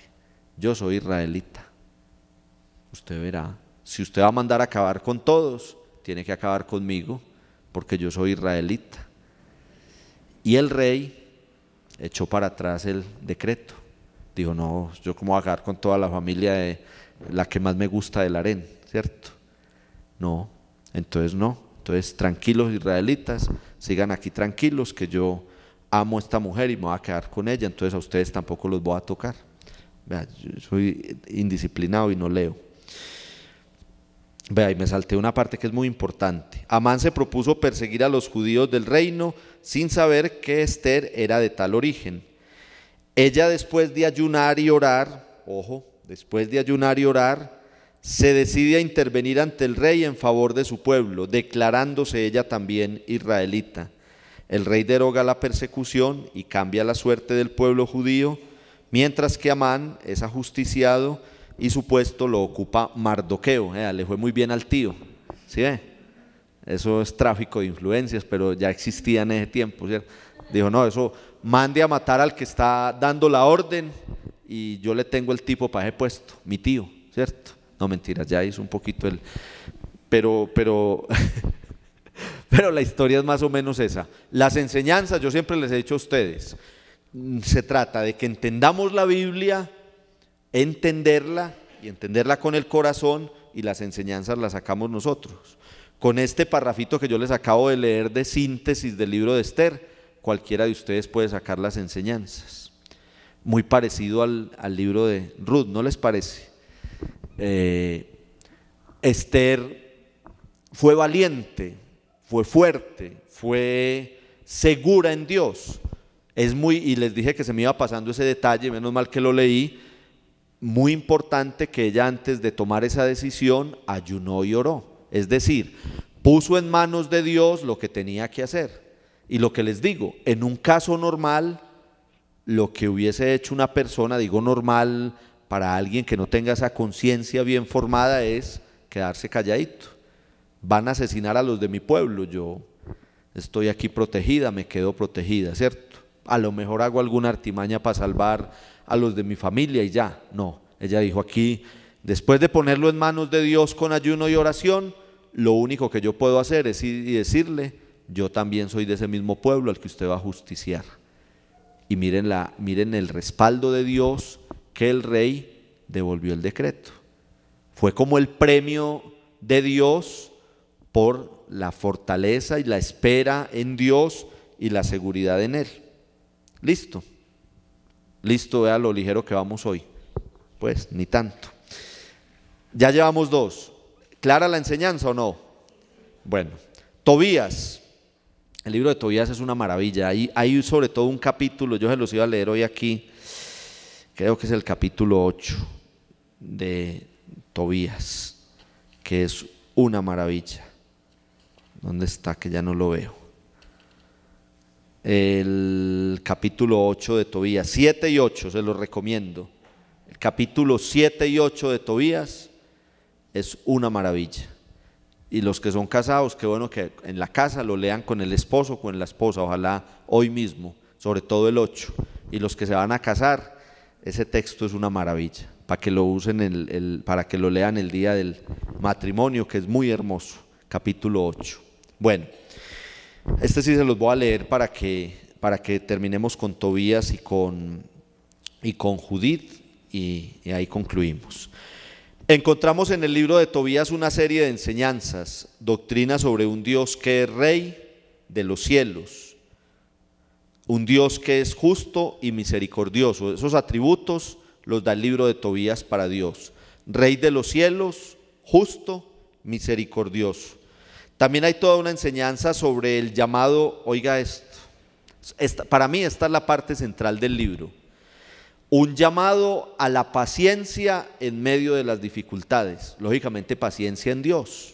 yo soy israelita, usted verá, si usted va a mandar a acabar con todos, tiene que acabar conmigo, porque yo soy israelita. Y el rey echó para atrás el decreto, dijo, no, yo como a acabar con toda la familia de la que más me gusta del harén, ¿cierto? No, entonces no, entonces tranquilos israelitas, sigan aquí tranquilos, que yo amo a esta mujer y me voy a quedar con ella, entonces a ustedes tampoco los voy a tocar. Vea, soy indisciplinado y no leo. Vea, y me salté una parte que es muy importante. Amán se propuso perseguir a los judíos del reino sin saber que Esther era de tal origen. Ella después de ayunar y orar, ojo, después de ayunar y orar, se decide a intervenir ante el rey en favor de su pueblo, declarándose ella también israelita. El rey deroga la persecución y cambia la suerte del pueblo judío, mientras que Amán es ajusticiado y su puesto lo ocupa Mardoqueo. le fue muy bien al tío. ¿Sí Eso es tráfico de influencias, pero ya existía en ese tiempo. Dijo, no, eso mande a matar al que está dando la orden y yo le tengo el tipo para ese puesto, mi tío, ¿cierto? No, mentiras, ya es un poquito el... Pero, pero, pero la historia es más o menos esa. Las enseñanzas, yo siempre les he dicho a ustedes, mm, se trata de que entendamos la Biblia, entenderla y entenderla con el corazón y las enseñanzas las sacamos nosotros. Con este parrafito que yo les acabo de leer de síntesis del libro de Esther, cualquiera de ustedes puede sacar las enseñanzas. Muy parecido al, al libro de Ruth, ¿no les parece? Eh, Esther fue valiente, fue fuerte, fue segura en Dios. Es muy, y les dije que se me iba pasando ese detalle, menos mal que lo leí, muy importante que ella antes de tomar esa decisión ayunó y oró. Es decir, puso en manos de Dios lo que tenía que hacer. Y lo que les digo, en un caso normal, lo que hubiese hecho una persona, digo normal, para alguien que no tenga esa conciencia bien formada es quedarse calladito. Van a asesinar a los de mi pueblo, yo estoy aquí protegida, me quedo protegida, ¿cierto? A lo mejor hago alguna artimaña para salvar a los de mi familia y ya. No, ella dijo aquí, después de ponerlo en manos de Dios con ayuno y oración, lo único que yo puedo hacer es decirle, yo también soy de ese mismo pueblo al que usted va a justiciar. Y miren, la, miren el respaldo de Dios que el rey devolvió el decreto. Fue como el premio de Dios por la fortaleza y la espera en Dios y la seguridad en Él. Listo. Listo, vea lo ligero que vamos hoy. Pues ni tanto. Ya llevamos dos. ¿Clara la enseñanza o no? Bueno, Tobías. El libro de Tobías es una maravilla. Hay, hay sobre todo un capítulo, yo se los iba a leer hoy aquí, creo que es el capítulo 8 de Tobías, que es una maravilla. ¿Dónde está? Que ya no lo veo. El capítulo 8 de Tobías, 7 y 8, se los recomiendo. El capítulo 7 y 8 de Tobías es una maravilla. Y los que son casados, qué bueno que en la casa lo lean con el esposo con la esposa, ojalá hoy mismo, sobre todo el 8. Y los que se van a casar, ese texto es una maravilla, para que lo usen, el, para que lo lean el día del matrimonio, que es muy hermoso, capítulo 8. Bueno, este sí se los voy a leer para que, para que terminemos con Tobías y con, y con Judith, y, y ahí concluimos. Encontramos en el libro de Tobías una serie de enseñanzas, doctrinas sobre un Dios que es rey de los cielos un Dios que es justo y misericordioso. Esos atributos los da el libro de Tobías para Dios. Rey de los cielos, justo, misericordioso. También hay toda una enseñanza sobre el llamado, oiga esto, para mí esta es la parte central del libro, un llamado a la paciencia en medio de las dificultades, lógicamente paciencia en Dios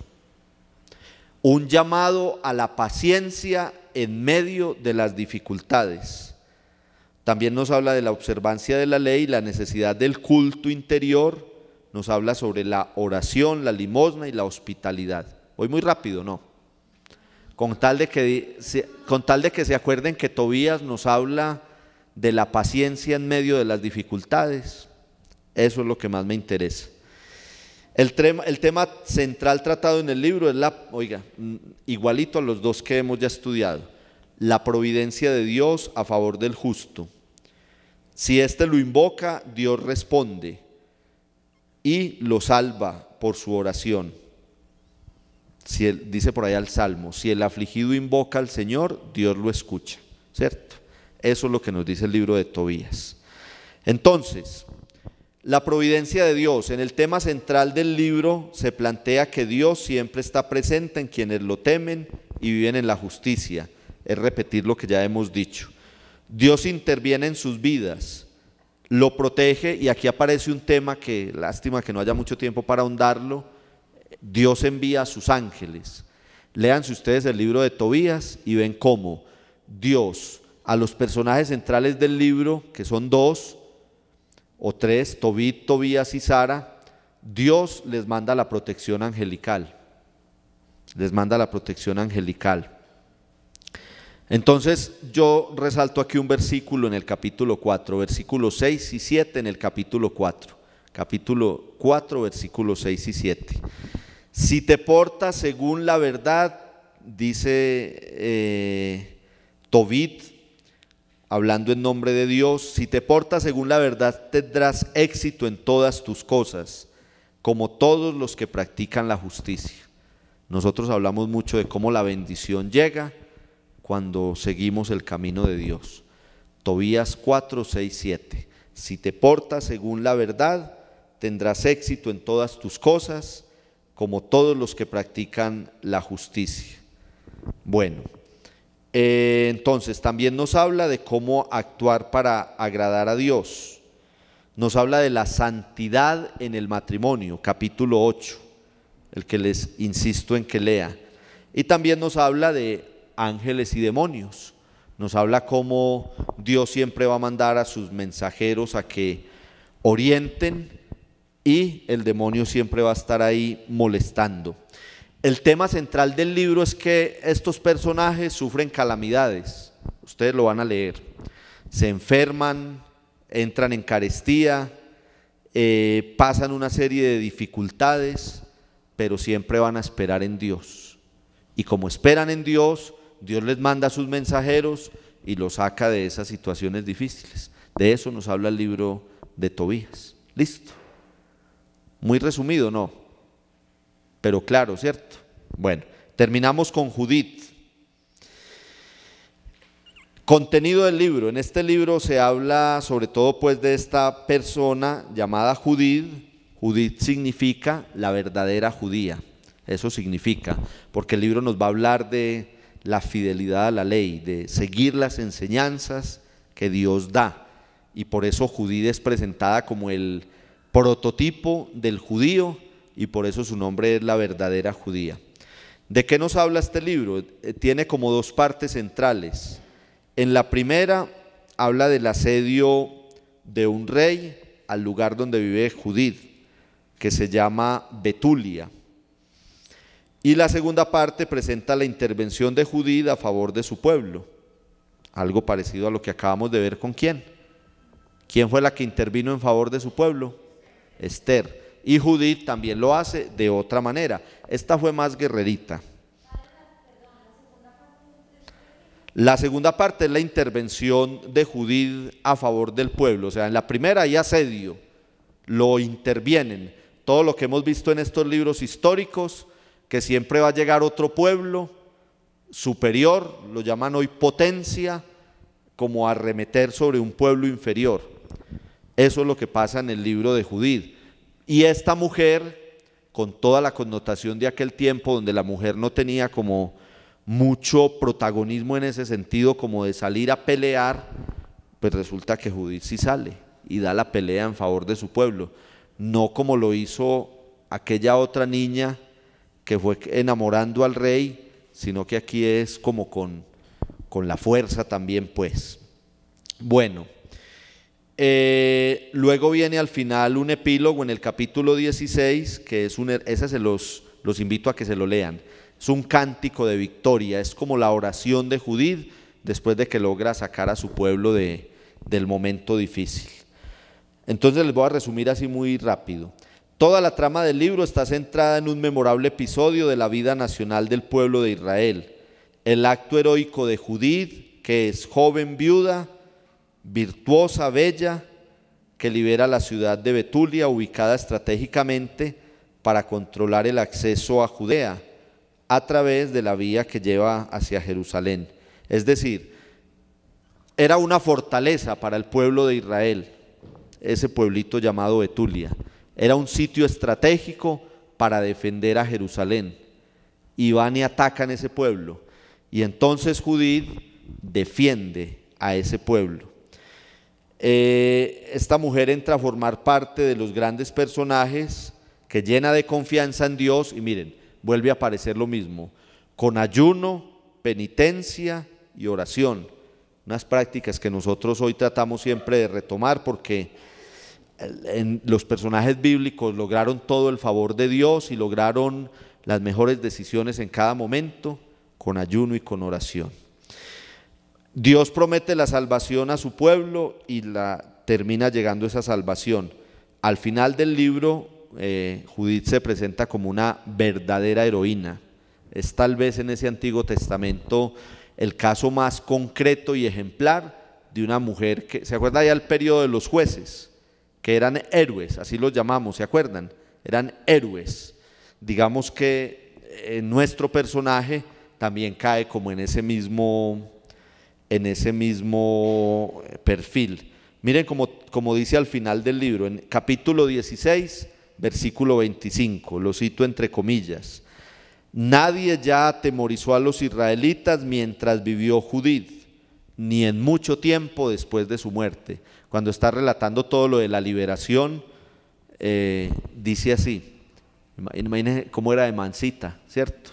un llamado a la paciencia en medio de las dificultades. También nos habla de la observancia de la ley, la necesidad del culto interior, nos habla sobre la oración, la limosna y la hospitalidad. Voy muy rápido, ¿no? Con tal de que, con tal de que se acuerden que Tobías nos habla de la paciencia en medio de las dificultades, eso es lo que más me interesa. El, tema, central tratado en el libro es la, oiga, mm, igualito a los dos que hemos ya estudiado, la providencia de Dios a favor del justo. Si éste lo invoca, Dios responde y lo salva por su oración. Si dice por allá el Salmo, si el afligido invoca al Señor, Dios lo escucha, ¿cierto? Eso es lo que nos dice el libro de Tobías. Entonces, la providencia de Dios. En el tema central del libro se plantea que Dios siempre está presente en quienes lo temen y viven en la justicia. Es repetir lo que ya hemos dicho. Dios interviene en sus vidas, lo protege y aquí aparece un tema que, lástima que no haya mucho tiempo para ahondarlo, Dios envía a sus ángeles. Leanse ustedes el libro de Tobías y ven cómo Dios a los personajes centrales del libro, que son dos, o tres, Tobit, Tobías y Sara, Dios les manda la protección angelical. Les manda la protección angelical. Entonces yo resalto aquí un versículo en el capítulo 4, versículos 6 y 7 en el capítulo 4. Capítulo 4, versículos 6 y 7. Si te portas según la verdad, dice eh, Tobit hablando en nombre de Dios, si te portas según la verdad, tendrás éxito en todas tus cosas, como todos los que practican la justicia. Nosotros hablamos mucho de cómo la bendición llega cuando seguimos el camino de Dios. Tobías 4, 6, 7. Si te portas según la verdad, tendrás éxito en todas tus cosas, como todos los que practican la justicia. Bueno. Eh, entonces, también nos habla de cómo actuar para agradar a Dios. Nos habla de la santidad en el matrimonio, capítulo 8, el que les insisto en que lea. Y también nos habla de ángeles y demonios. Nos habla cómo Dios siempre va a mandar a sus mensajeros a que orienten y el demonio siempre va a estar ahí molestando. El tema central del libro es que estos personajes sufren calamidades, ustedes lo van a leer, se enferman, entran en carestía, eh, pasan una serie de dificultades, pero siempre van a esperar en Dios. Y como esperan en Dios, Dios les manda sus mensajeros y los saca de esas situaciones difíciles. De eso nos habla el libro de Tobías. Listo. Muy resumido, ¿no? pero claro, ¿cierto? Bueno, terminamos con Judith. Contenido del libro. En este libro se habla sobre todo pues de esta persona llamada Judith. Judith significa la verdadera judía. Eso significa, porque el libro nos va a hablar de la fidelidad a la ley, de seguir las enseñanzas que Dios da. Y por eso Judith es presentada como el prototipo del judío y por eso su nombre es la verdadera judía. ¿De qué nos habla este libro? Eh, tiene como dos partes centrales. En la primera habla del asedio de un rey al lugar donde vive Judith, que se llama Betulia. Y la segunda parte presenta la intervención de Judith a favor de su pueblo, algo parecido a lo que acabamos de ver con quién. ¿Quién fue la que intervino en favor de su pueblo? Esther y Judith también lo hace de otra manera. Esta fue más guerrerita. La segunda parte es la intervención de Judith a favor del pueblo. O sea, en la primera hay asedio, lo intervienen. Todo lo que hemos visto en estos libros históricos, que siempre va a llegar otro pueblo superior, lo llaman hoy potencia, como arremeter sobre un pueblo inferior. Eso es lo que pasa en el libro de Judith. Y esta mujer, con toda la connotación de aquel tiempo donde la mujer no tenía como mucho protagonismo en ese sentido, como de salir a pelear, pues resulta que Judith sí sale y da la pelea en favor de su pueblo, no como lo hizo aquella otra niña que fue enamorando al rey, sino que aquí es como con, con la fuerza también, pues. Bueno. Eh, luego viene al final un epílogo en el capítulo 16, que es un, ese se los, los invito a que se lo lean. Es un cántico de victoria, es como la oración de Judith después de que logra sacar a su pueblo de, del momento difícil. Entonces les voy a resumir así muy rápido. Toda la trama del libro está centrada en un memorable episodio de la vida nacional del pueblo de Israel, el acto heroico de Judith, que es joven viuda virtuosa, bella, que libera la ciudad de Betulia, ubicada estratégicamente para controlar el acceso a Judea a través de la vía que lleva hacia Jerusalén. Es decir, era una fortaleza para el pueblo de Israel, ese pueblito llamado Betulia. Era un sitio estratégico para defender a Jerusalén. Y van y atacan ese pueblo. Y entonces Judith defiende a ese pueblo. Eh, esta mujer entra a formar parte de los grandes personajes que llena de confianza en Dios y miren, vuelve a aparecer lo mismo, con ayuno, penitencia y oración. Unas prácticas que nosotros hoy tratamos siempre de retomar porque en los personajes bíblicos lograron todo el favor de Dios y lograron las mejores decisiones en cada momento con ayuno y con oración. Dios promete la salvación a su pueblo y la termina llegando esa salvación. Al final del libro, eh, Judith se presenta como una verdadera heroína. Es tal vez en ese Antiguo Testamento el caso más concreto y ejemplar de una mujer que, ¿se acuerda ya el periodo de los jueces? Que eran héroes, así los llamamos, ¿se acuerdan? Eran héroes. Digamos que eh, nuestro personaje también cae como en ese mismo en ese mismo perfil. Miren como, como dice al final del libro, en capítulo 16, versículo 25, lo cito entre comillas. Nadie ya atemorizó a los israelitas mientras vivió Judith, ni en mucho tiempo después de su muerte. Cuando está relatando todo lo de la liberación, eh, dice así, imagínense cómo era de mansita, ¿cierto?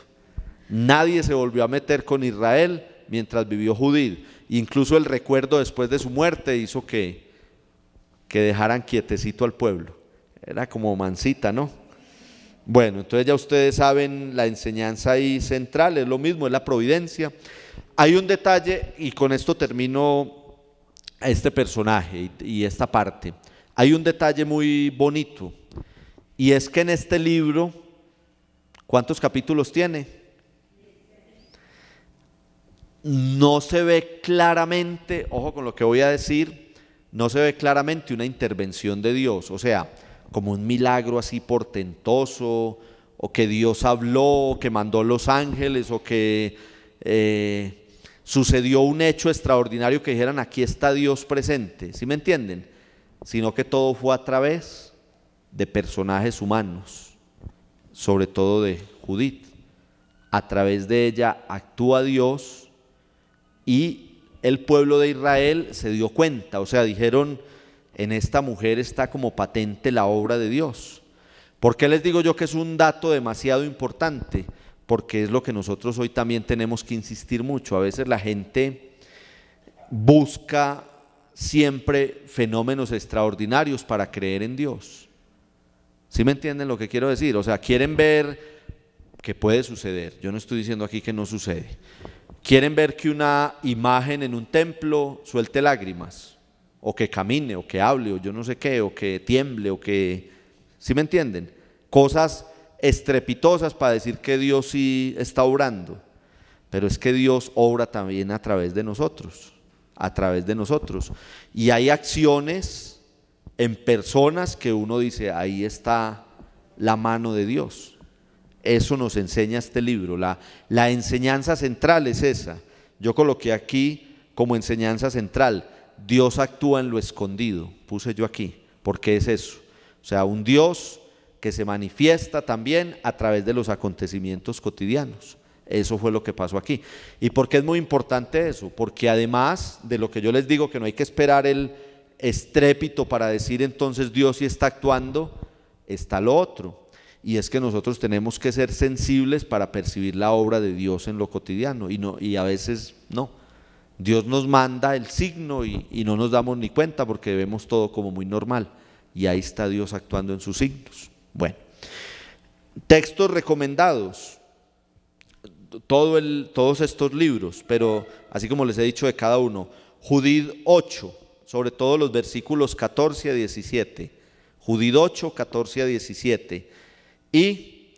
Nadie se volvió a meter con Israel mientras vivió Judith. Incluso el recuerdo después de su muerte hizo que, que dejaran quietecito al pueblo. Era como mansita, ¿no? Bueno, entonces ya ustedes saben la enseñanza ahí central, es lo mismo, es la providencia. Hay un detalle, y con esto termino este personaje y, y esta parte. Hay un detalle muy bonito, y es que en este libro, ¿cuántos capítulos tiene? no se ve claramente, ojo con lo que voy a decir, no se ve claramente una intervención de Dios, o sea, como un milagro así portentoso, o que Dios habló, o que mandó los ángeles, o que eh, sucedió un hecho extraordinario que dijeran, aquí está Dios presente, ¿sí me entienden? Sino que todo fue a través de personajes humanos, sobre todo de Judith. A través de ella actúa Dios y el pueblo de Israel se dio cuenta, o sea, dijeron, en esta mujer está como patente la obra de Dios. ¿Por qué les digo yo que es un dato demasiado importante? Porque es lo que nosotros hoy también tenemos que insistir mucho. A veces la gente busca siempre fenómenos extraordinarios para creer en Dios. ¿Sí me entienden lo que quiero decir? O sea, quieren ver que puede suceder. Yo no estoy diciendo aquí que no sucede. Quieren ver que una imagen en un templo suelte lágrimas, o que camine, o que hable, o yo no sé qué, o que tiemble, o que... ¿si me entienden? Cosas estrepitosas para decir que Dios sí está obrando, pero es que Dios obra también a través de nosotros, a través de nosotros. Y hay acciones en personas que uno dice, ahí está la mano de Dios. Eso nos enseña este libro. La, enseñanza central es esa. Yo coloqué aquí como enseñanza central, Dios actúa en lo escondido. Puse yo aquí, porque es eso. O sea, un Dios que se manifiesta también a través de los acontecimientos cotidianos. Eso fue lo que pasó aquí. ¿Y por qué es muy importante eso? Porque además de lo que yo les digo, que no hay que esperar el estrépito para decir entonces Dios sí está actuando, está lo otro y es que nosotros tenemos que ser sensibles para percibir la obra de Dios en lo cotidiano y, no, y a veces no. Dios nos manda el signo y, no nos damos ni cuenta porque vemos todo como muy normal y ahí está Dios actuando en sus signos. Bueno, textos recomendados. Todo el, todos estos libros, pero así como les he dicho de cada uno, Judí 8, sobre todo los versículos 14 a 17. Judí 8, 14 a 17 y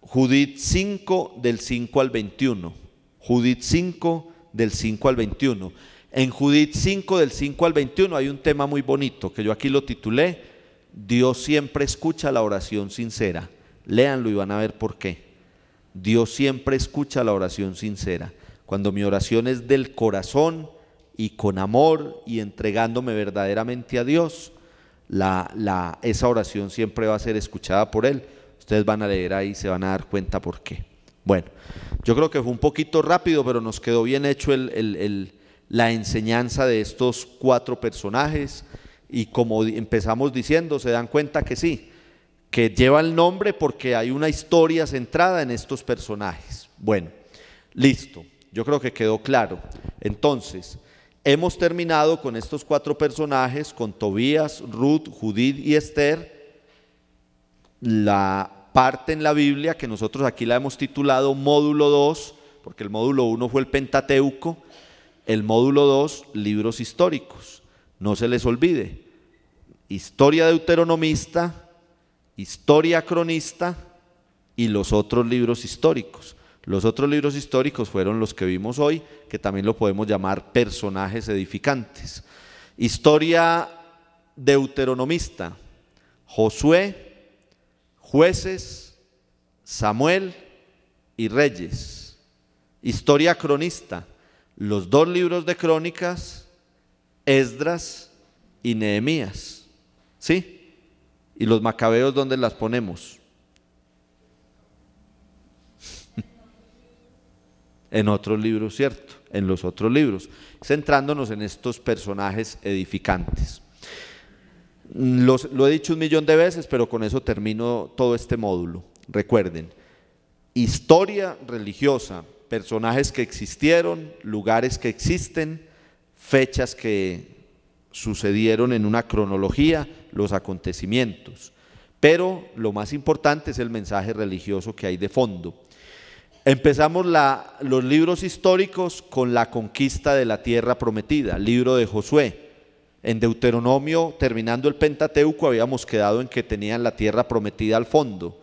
Judith 5 del 5 al 21. Judith 5 del 5 al 21. En Judith 5 del 5 al 21 hay un tema muy bonito que yo aquí lo titulé, Dios siempre escucha la oración sincera. Léanlo y van a ver por qué. Dios siempre escucha la oración sincera. Cuando mi oración es del corazón y con amor y entregándome verdaderamente a Dios, la, la, esa oración siempre va a ser escuchada por Él. Ustedes van a leer ahí y se van a dar cuenta por qué. Bueno, yo creo que fue un poquito rápido, pero nos quedó bien hecho la enseñanza de estos cuatro personajes. Y como empezamos diciendo, se dan cuenta que sí, que lleva el nombre porque hay una historia centrada en estos personajes. Bueno, listo, yo creo que quedó claro. Entonces, Hemos terminado con estos cuatro personajes, con Tobías, Ruth, Judith y Esther, la parte en la Biblia que nosotros aquí la hemos titulado módulo 2, porque el módulo 1 fue el Pentateuco, el módulo 2, libros históricos. No se les olvide, historia deuteronomista, historia cronista y los otros libros históricos. Los otros libros históricos fueron los que vimos hoy, que también lo podemos llamar personajes edificantes. Historia deuteronomista, Josué, jueces, Samuel y reyes. Historia cronista, los dos libros de crónicas, Esdras y Nehemías. ¿Sí? ¿Y los macabeos dónde las ponemos? en otros libros, ¿cierto? En los otros libros, centrándonos en estos personajes edificantes. lo he dicho un millón de veces, pero con eso termino todo este módulo. Recuerden, historia religiosa, personajes que existieron, lugares que existen, fechas que sucedieron en una cronología, los acontecimientos. Pero lo más importante es el mensaje religioso que hay de fondo. Empezamos la, los libros históricos con la conquista de la tierra prometida, libro de Josué. En Deuteronomio, terminando el Pentateuco, habíamos quedado en que tenían la tierra prometida al fondo.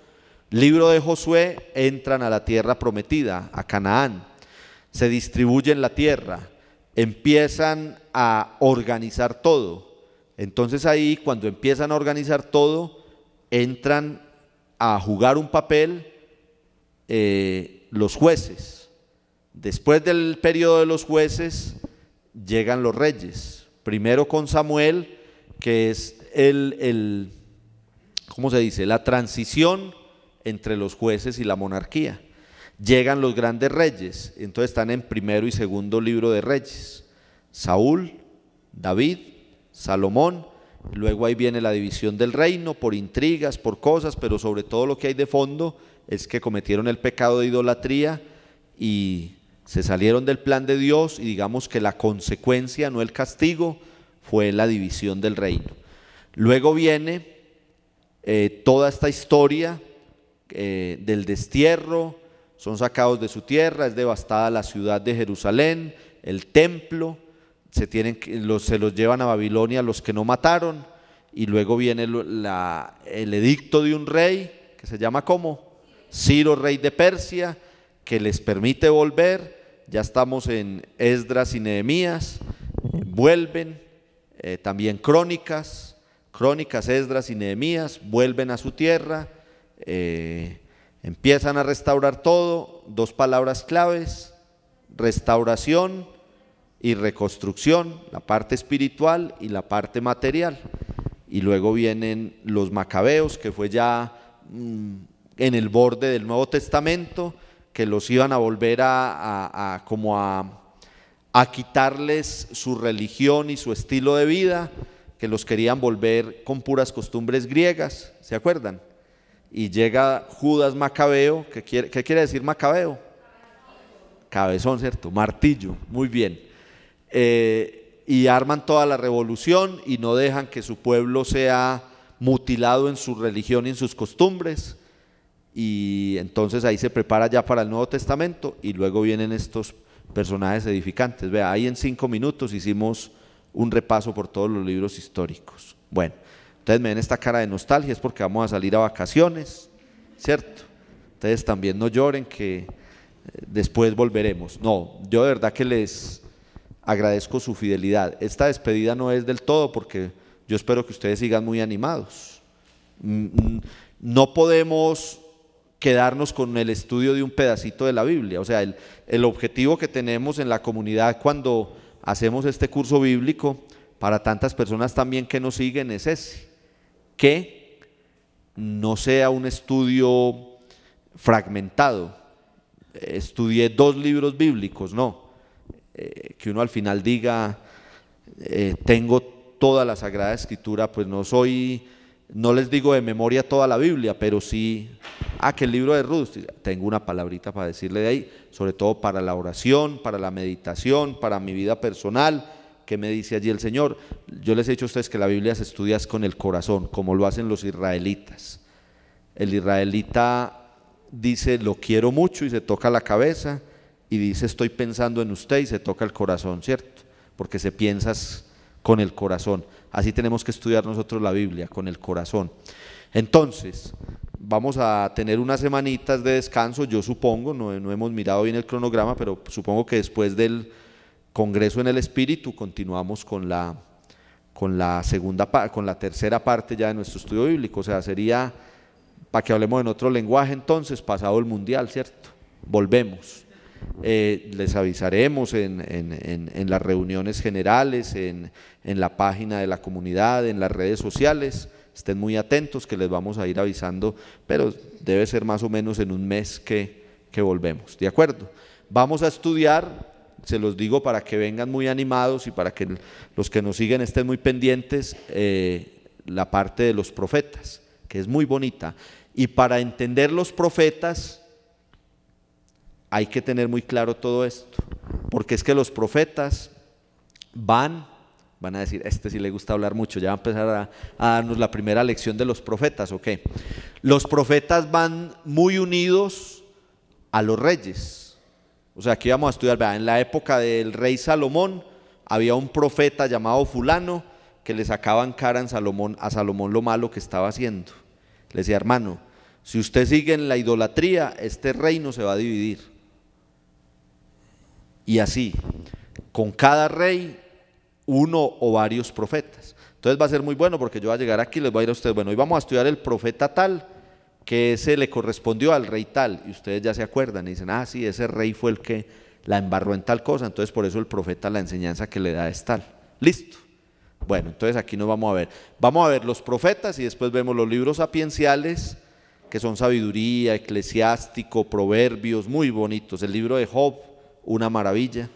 Libro de Josué, entran a la tierra prometida, a Canaán. Se distribuyen la tierra, empiezan a organizar todo. Entonces ahí, cuando empiezan a organizar todo, entran a jugar un papel eh, los jueces. Después del periodo de los jueces llegan los reyes. Primero con Samuel, que es el, el ¿cómo se dice? La transición entre los jueces y la monarquía. Llegan los grandes reyes, entonces están en primero y segundo libro de reyes. Saúl, David, Salomón, luego ahí viene la división del reino por intrigas, por cosas, pero sobre todo lo que hay de fondo es que cometieron el pecado de idolatría y se salieron del plan de Dios y digamos que la consecuencia, no el castigo, fue la división del reino. Luego viene eh, toda esta historia eh, del destierro, son sacados de su tierra, es devastada la ciudad de Jerusalén, el templo, se, tienen, los, se los llevan a Babilonia los que no mataron, y luego viene el edicto de un rey, que se llama como Ciro, rey de Persia, que les permite volver. Ya estamos en Esdras y Nehemías, vuelven, eh, también Crónicas, Crónicas, Esdras y Nehemías, vuelven a su tierra, eh, empiezan a restaurar todo. Dos palabras claves, restauración y reconstrucción, la parte espiritual y la parte material. Y luego vienen los macabeos, que fue ya mm, en el borde del Nuevo Testamento, que los iban a volver a, como a, quitarles su religión y su estilo de vida, que los querían volver con puras costumbres griegas, ¿se acuerdan? Y llega Judas Macabeo, ¿qué quiere, decir Macabeo? Cabezón, ¿cierto? Martillo, muy bien. Eh, y arman toda la revolución y no dejan que su pueblo sea mutilado en su religión y en sus costumbres y entonces ahí se prepara ya para el Nuevo Testamento y luego vienen estos personajes edificantes. Vea, ahí en cinco minutos hicimos un repaso por todos los libros históricos. Bueno, entonces me ven esta cara de nostalgia, es porque vamos a salir a vacaciones, ¿cierto? Entonces también no lloren que eh, después volveremos. No, yo de verdad que les agradezco su fidelidad. Esta despedida no es del todo porque yo espero que ustedes sigan muy animados. Mm, mm, no podemos quedarnos con el estudio de un pedacito de la Biblia. O sea, el, objetivo que tenemos en la comunidad cuando hacemos este curso bíblico para tantas personas también que nos siguen es ese, que no sea un estudio fragmentado, estudié dos libros bíblicos, no, eh, que uno al final diga, eh, tengo toda la Sagrada Escritura, pues no soy no les digo de memoria toda la Biblia, pero sí, ah, que el libro de Ruth, tengo una palabrita para decirle de ahí, sobre todo para la oración, para la meditación, para mi vida personal, que me dice allí el Señor. Yo les he dicho a ustedes que la Biblia se estudia con el corazón, como lo hacen los israelitas. El israelita dice, lo quiero mucho y se toca la cabeza, y dice, estoy pensando en usted y se toca el corazón, ¿cierto? Porque se piensas con el corazón. Así tenemos que estudiar nosotros la Biblia, con el corazón. Entonces, vamos a tener unas semanitas de descanso, yo supongo, no, hemos mirado bien el cronograma, pero supongo que después del Congreso en el Espíritu continuamos con la, con la, segunda, con la tercera parte ya de nuestro estudio bíblico. O sea, sería, para que hablemos en otro lenguaje entonces, pasado el Mundial, ¿cierto? Volvemos. Eh, les avisaremos en, las reuniones generales, en, la página de la comunidad, en las redes sociales. Estén muy atentos que les vamos a ir avisando, pero debe ser más o menos en un mes que, que volvemos. ¿De acuerdo? Vamos a estudiar se los digo para que vengan muy animados y para que los que nos siguen estén muy pendientes, eh, la parte de los profetas, que es muy bonita. Y para entender los profetas, hay que tener muy claro todo esto, porque es que los profetas van, van a decir, este sí le gusta hablar mucho, ya va a empezar a, darnos la primera lección de los profetas, ¿ok? Los profetas van muy unidos a los reyes. O sea, aquí vamos a estudiar, en la época del rey Salomón había un profeta llamado fulano que le sacaban cara en Salomón, a Salomón lo malo que estaba haciendo. Le decía, hermano, si usted sigue en la idolatría, este reino se va a dividir. Y así, con cada rey, uno o varios profetas. Entonces va a ser muy bueno porque yo voy a llegar aquí les voy a ir a ustedes, bueno, hoy vamos a estudiar el profeta tal, que ese le correspondió al rey tal, y ustedes ya se acuerdan y dicen, ah, sí, ese rey fue el que la embarró en tal cosa, entonces por eso el profeta la enseñanza que le da es tal. Listo. Bueno, entonces aquí nos vamos a ver. Vamos a ver los profetas y después vemos los libros sapienciales, que son sabiduría, eclesiástico, proverbios, muy bonitos. El libro de Job, una maravilla.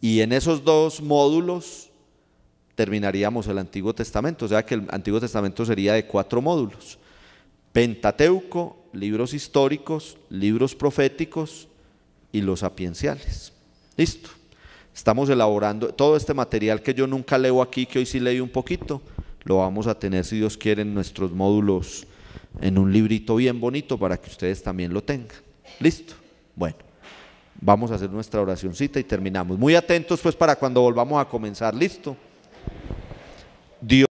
Y en esos dos módulos terminaríamos el Antiguo Testamento, o sea que el Antiguo Testamento sería de cuatro módulos. Pentateuco, libros históricos, libros proféticos y los sapienciales. Listo. Estamos elaborando todo este material que yo nunca leo aquí, que hoy sí leí un poquito, lo vamos a tener, si Dios quiere, en nuestros módulos, en un librito bien bonito para que ustedes también lo tengan. Listo. Bueno vamos a hacer nuestra oracioncita y terminamos. Muy atentos pues para cuando volvamos a comenzar, listo. Dios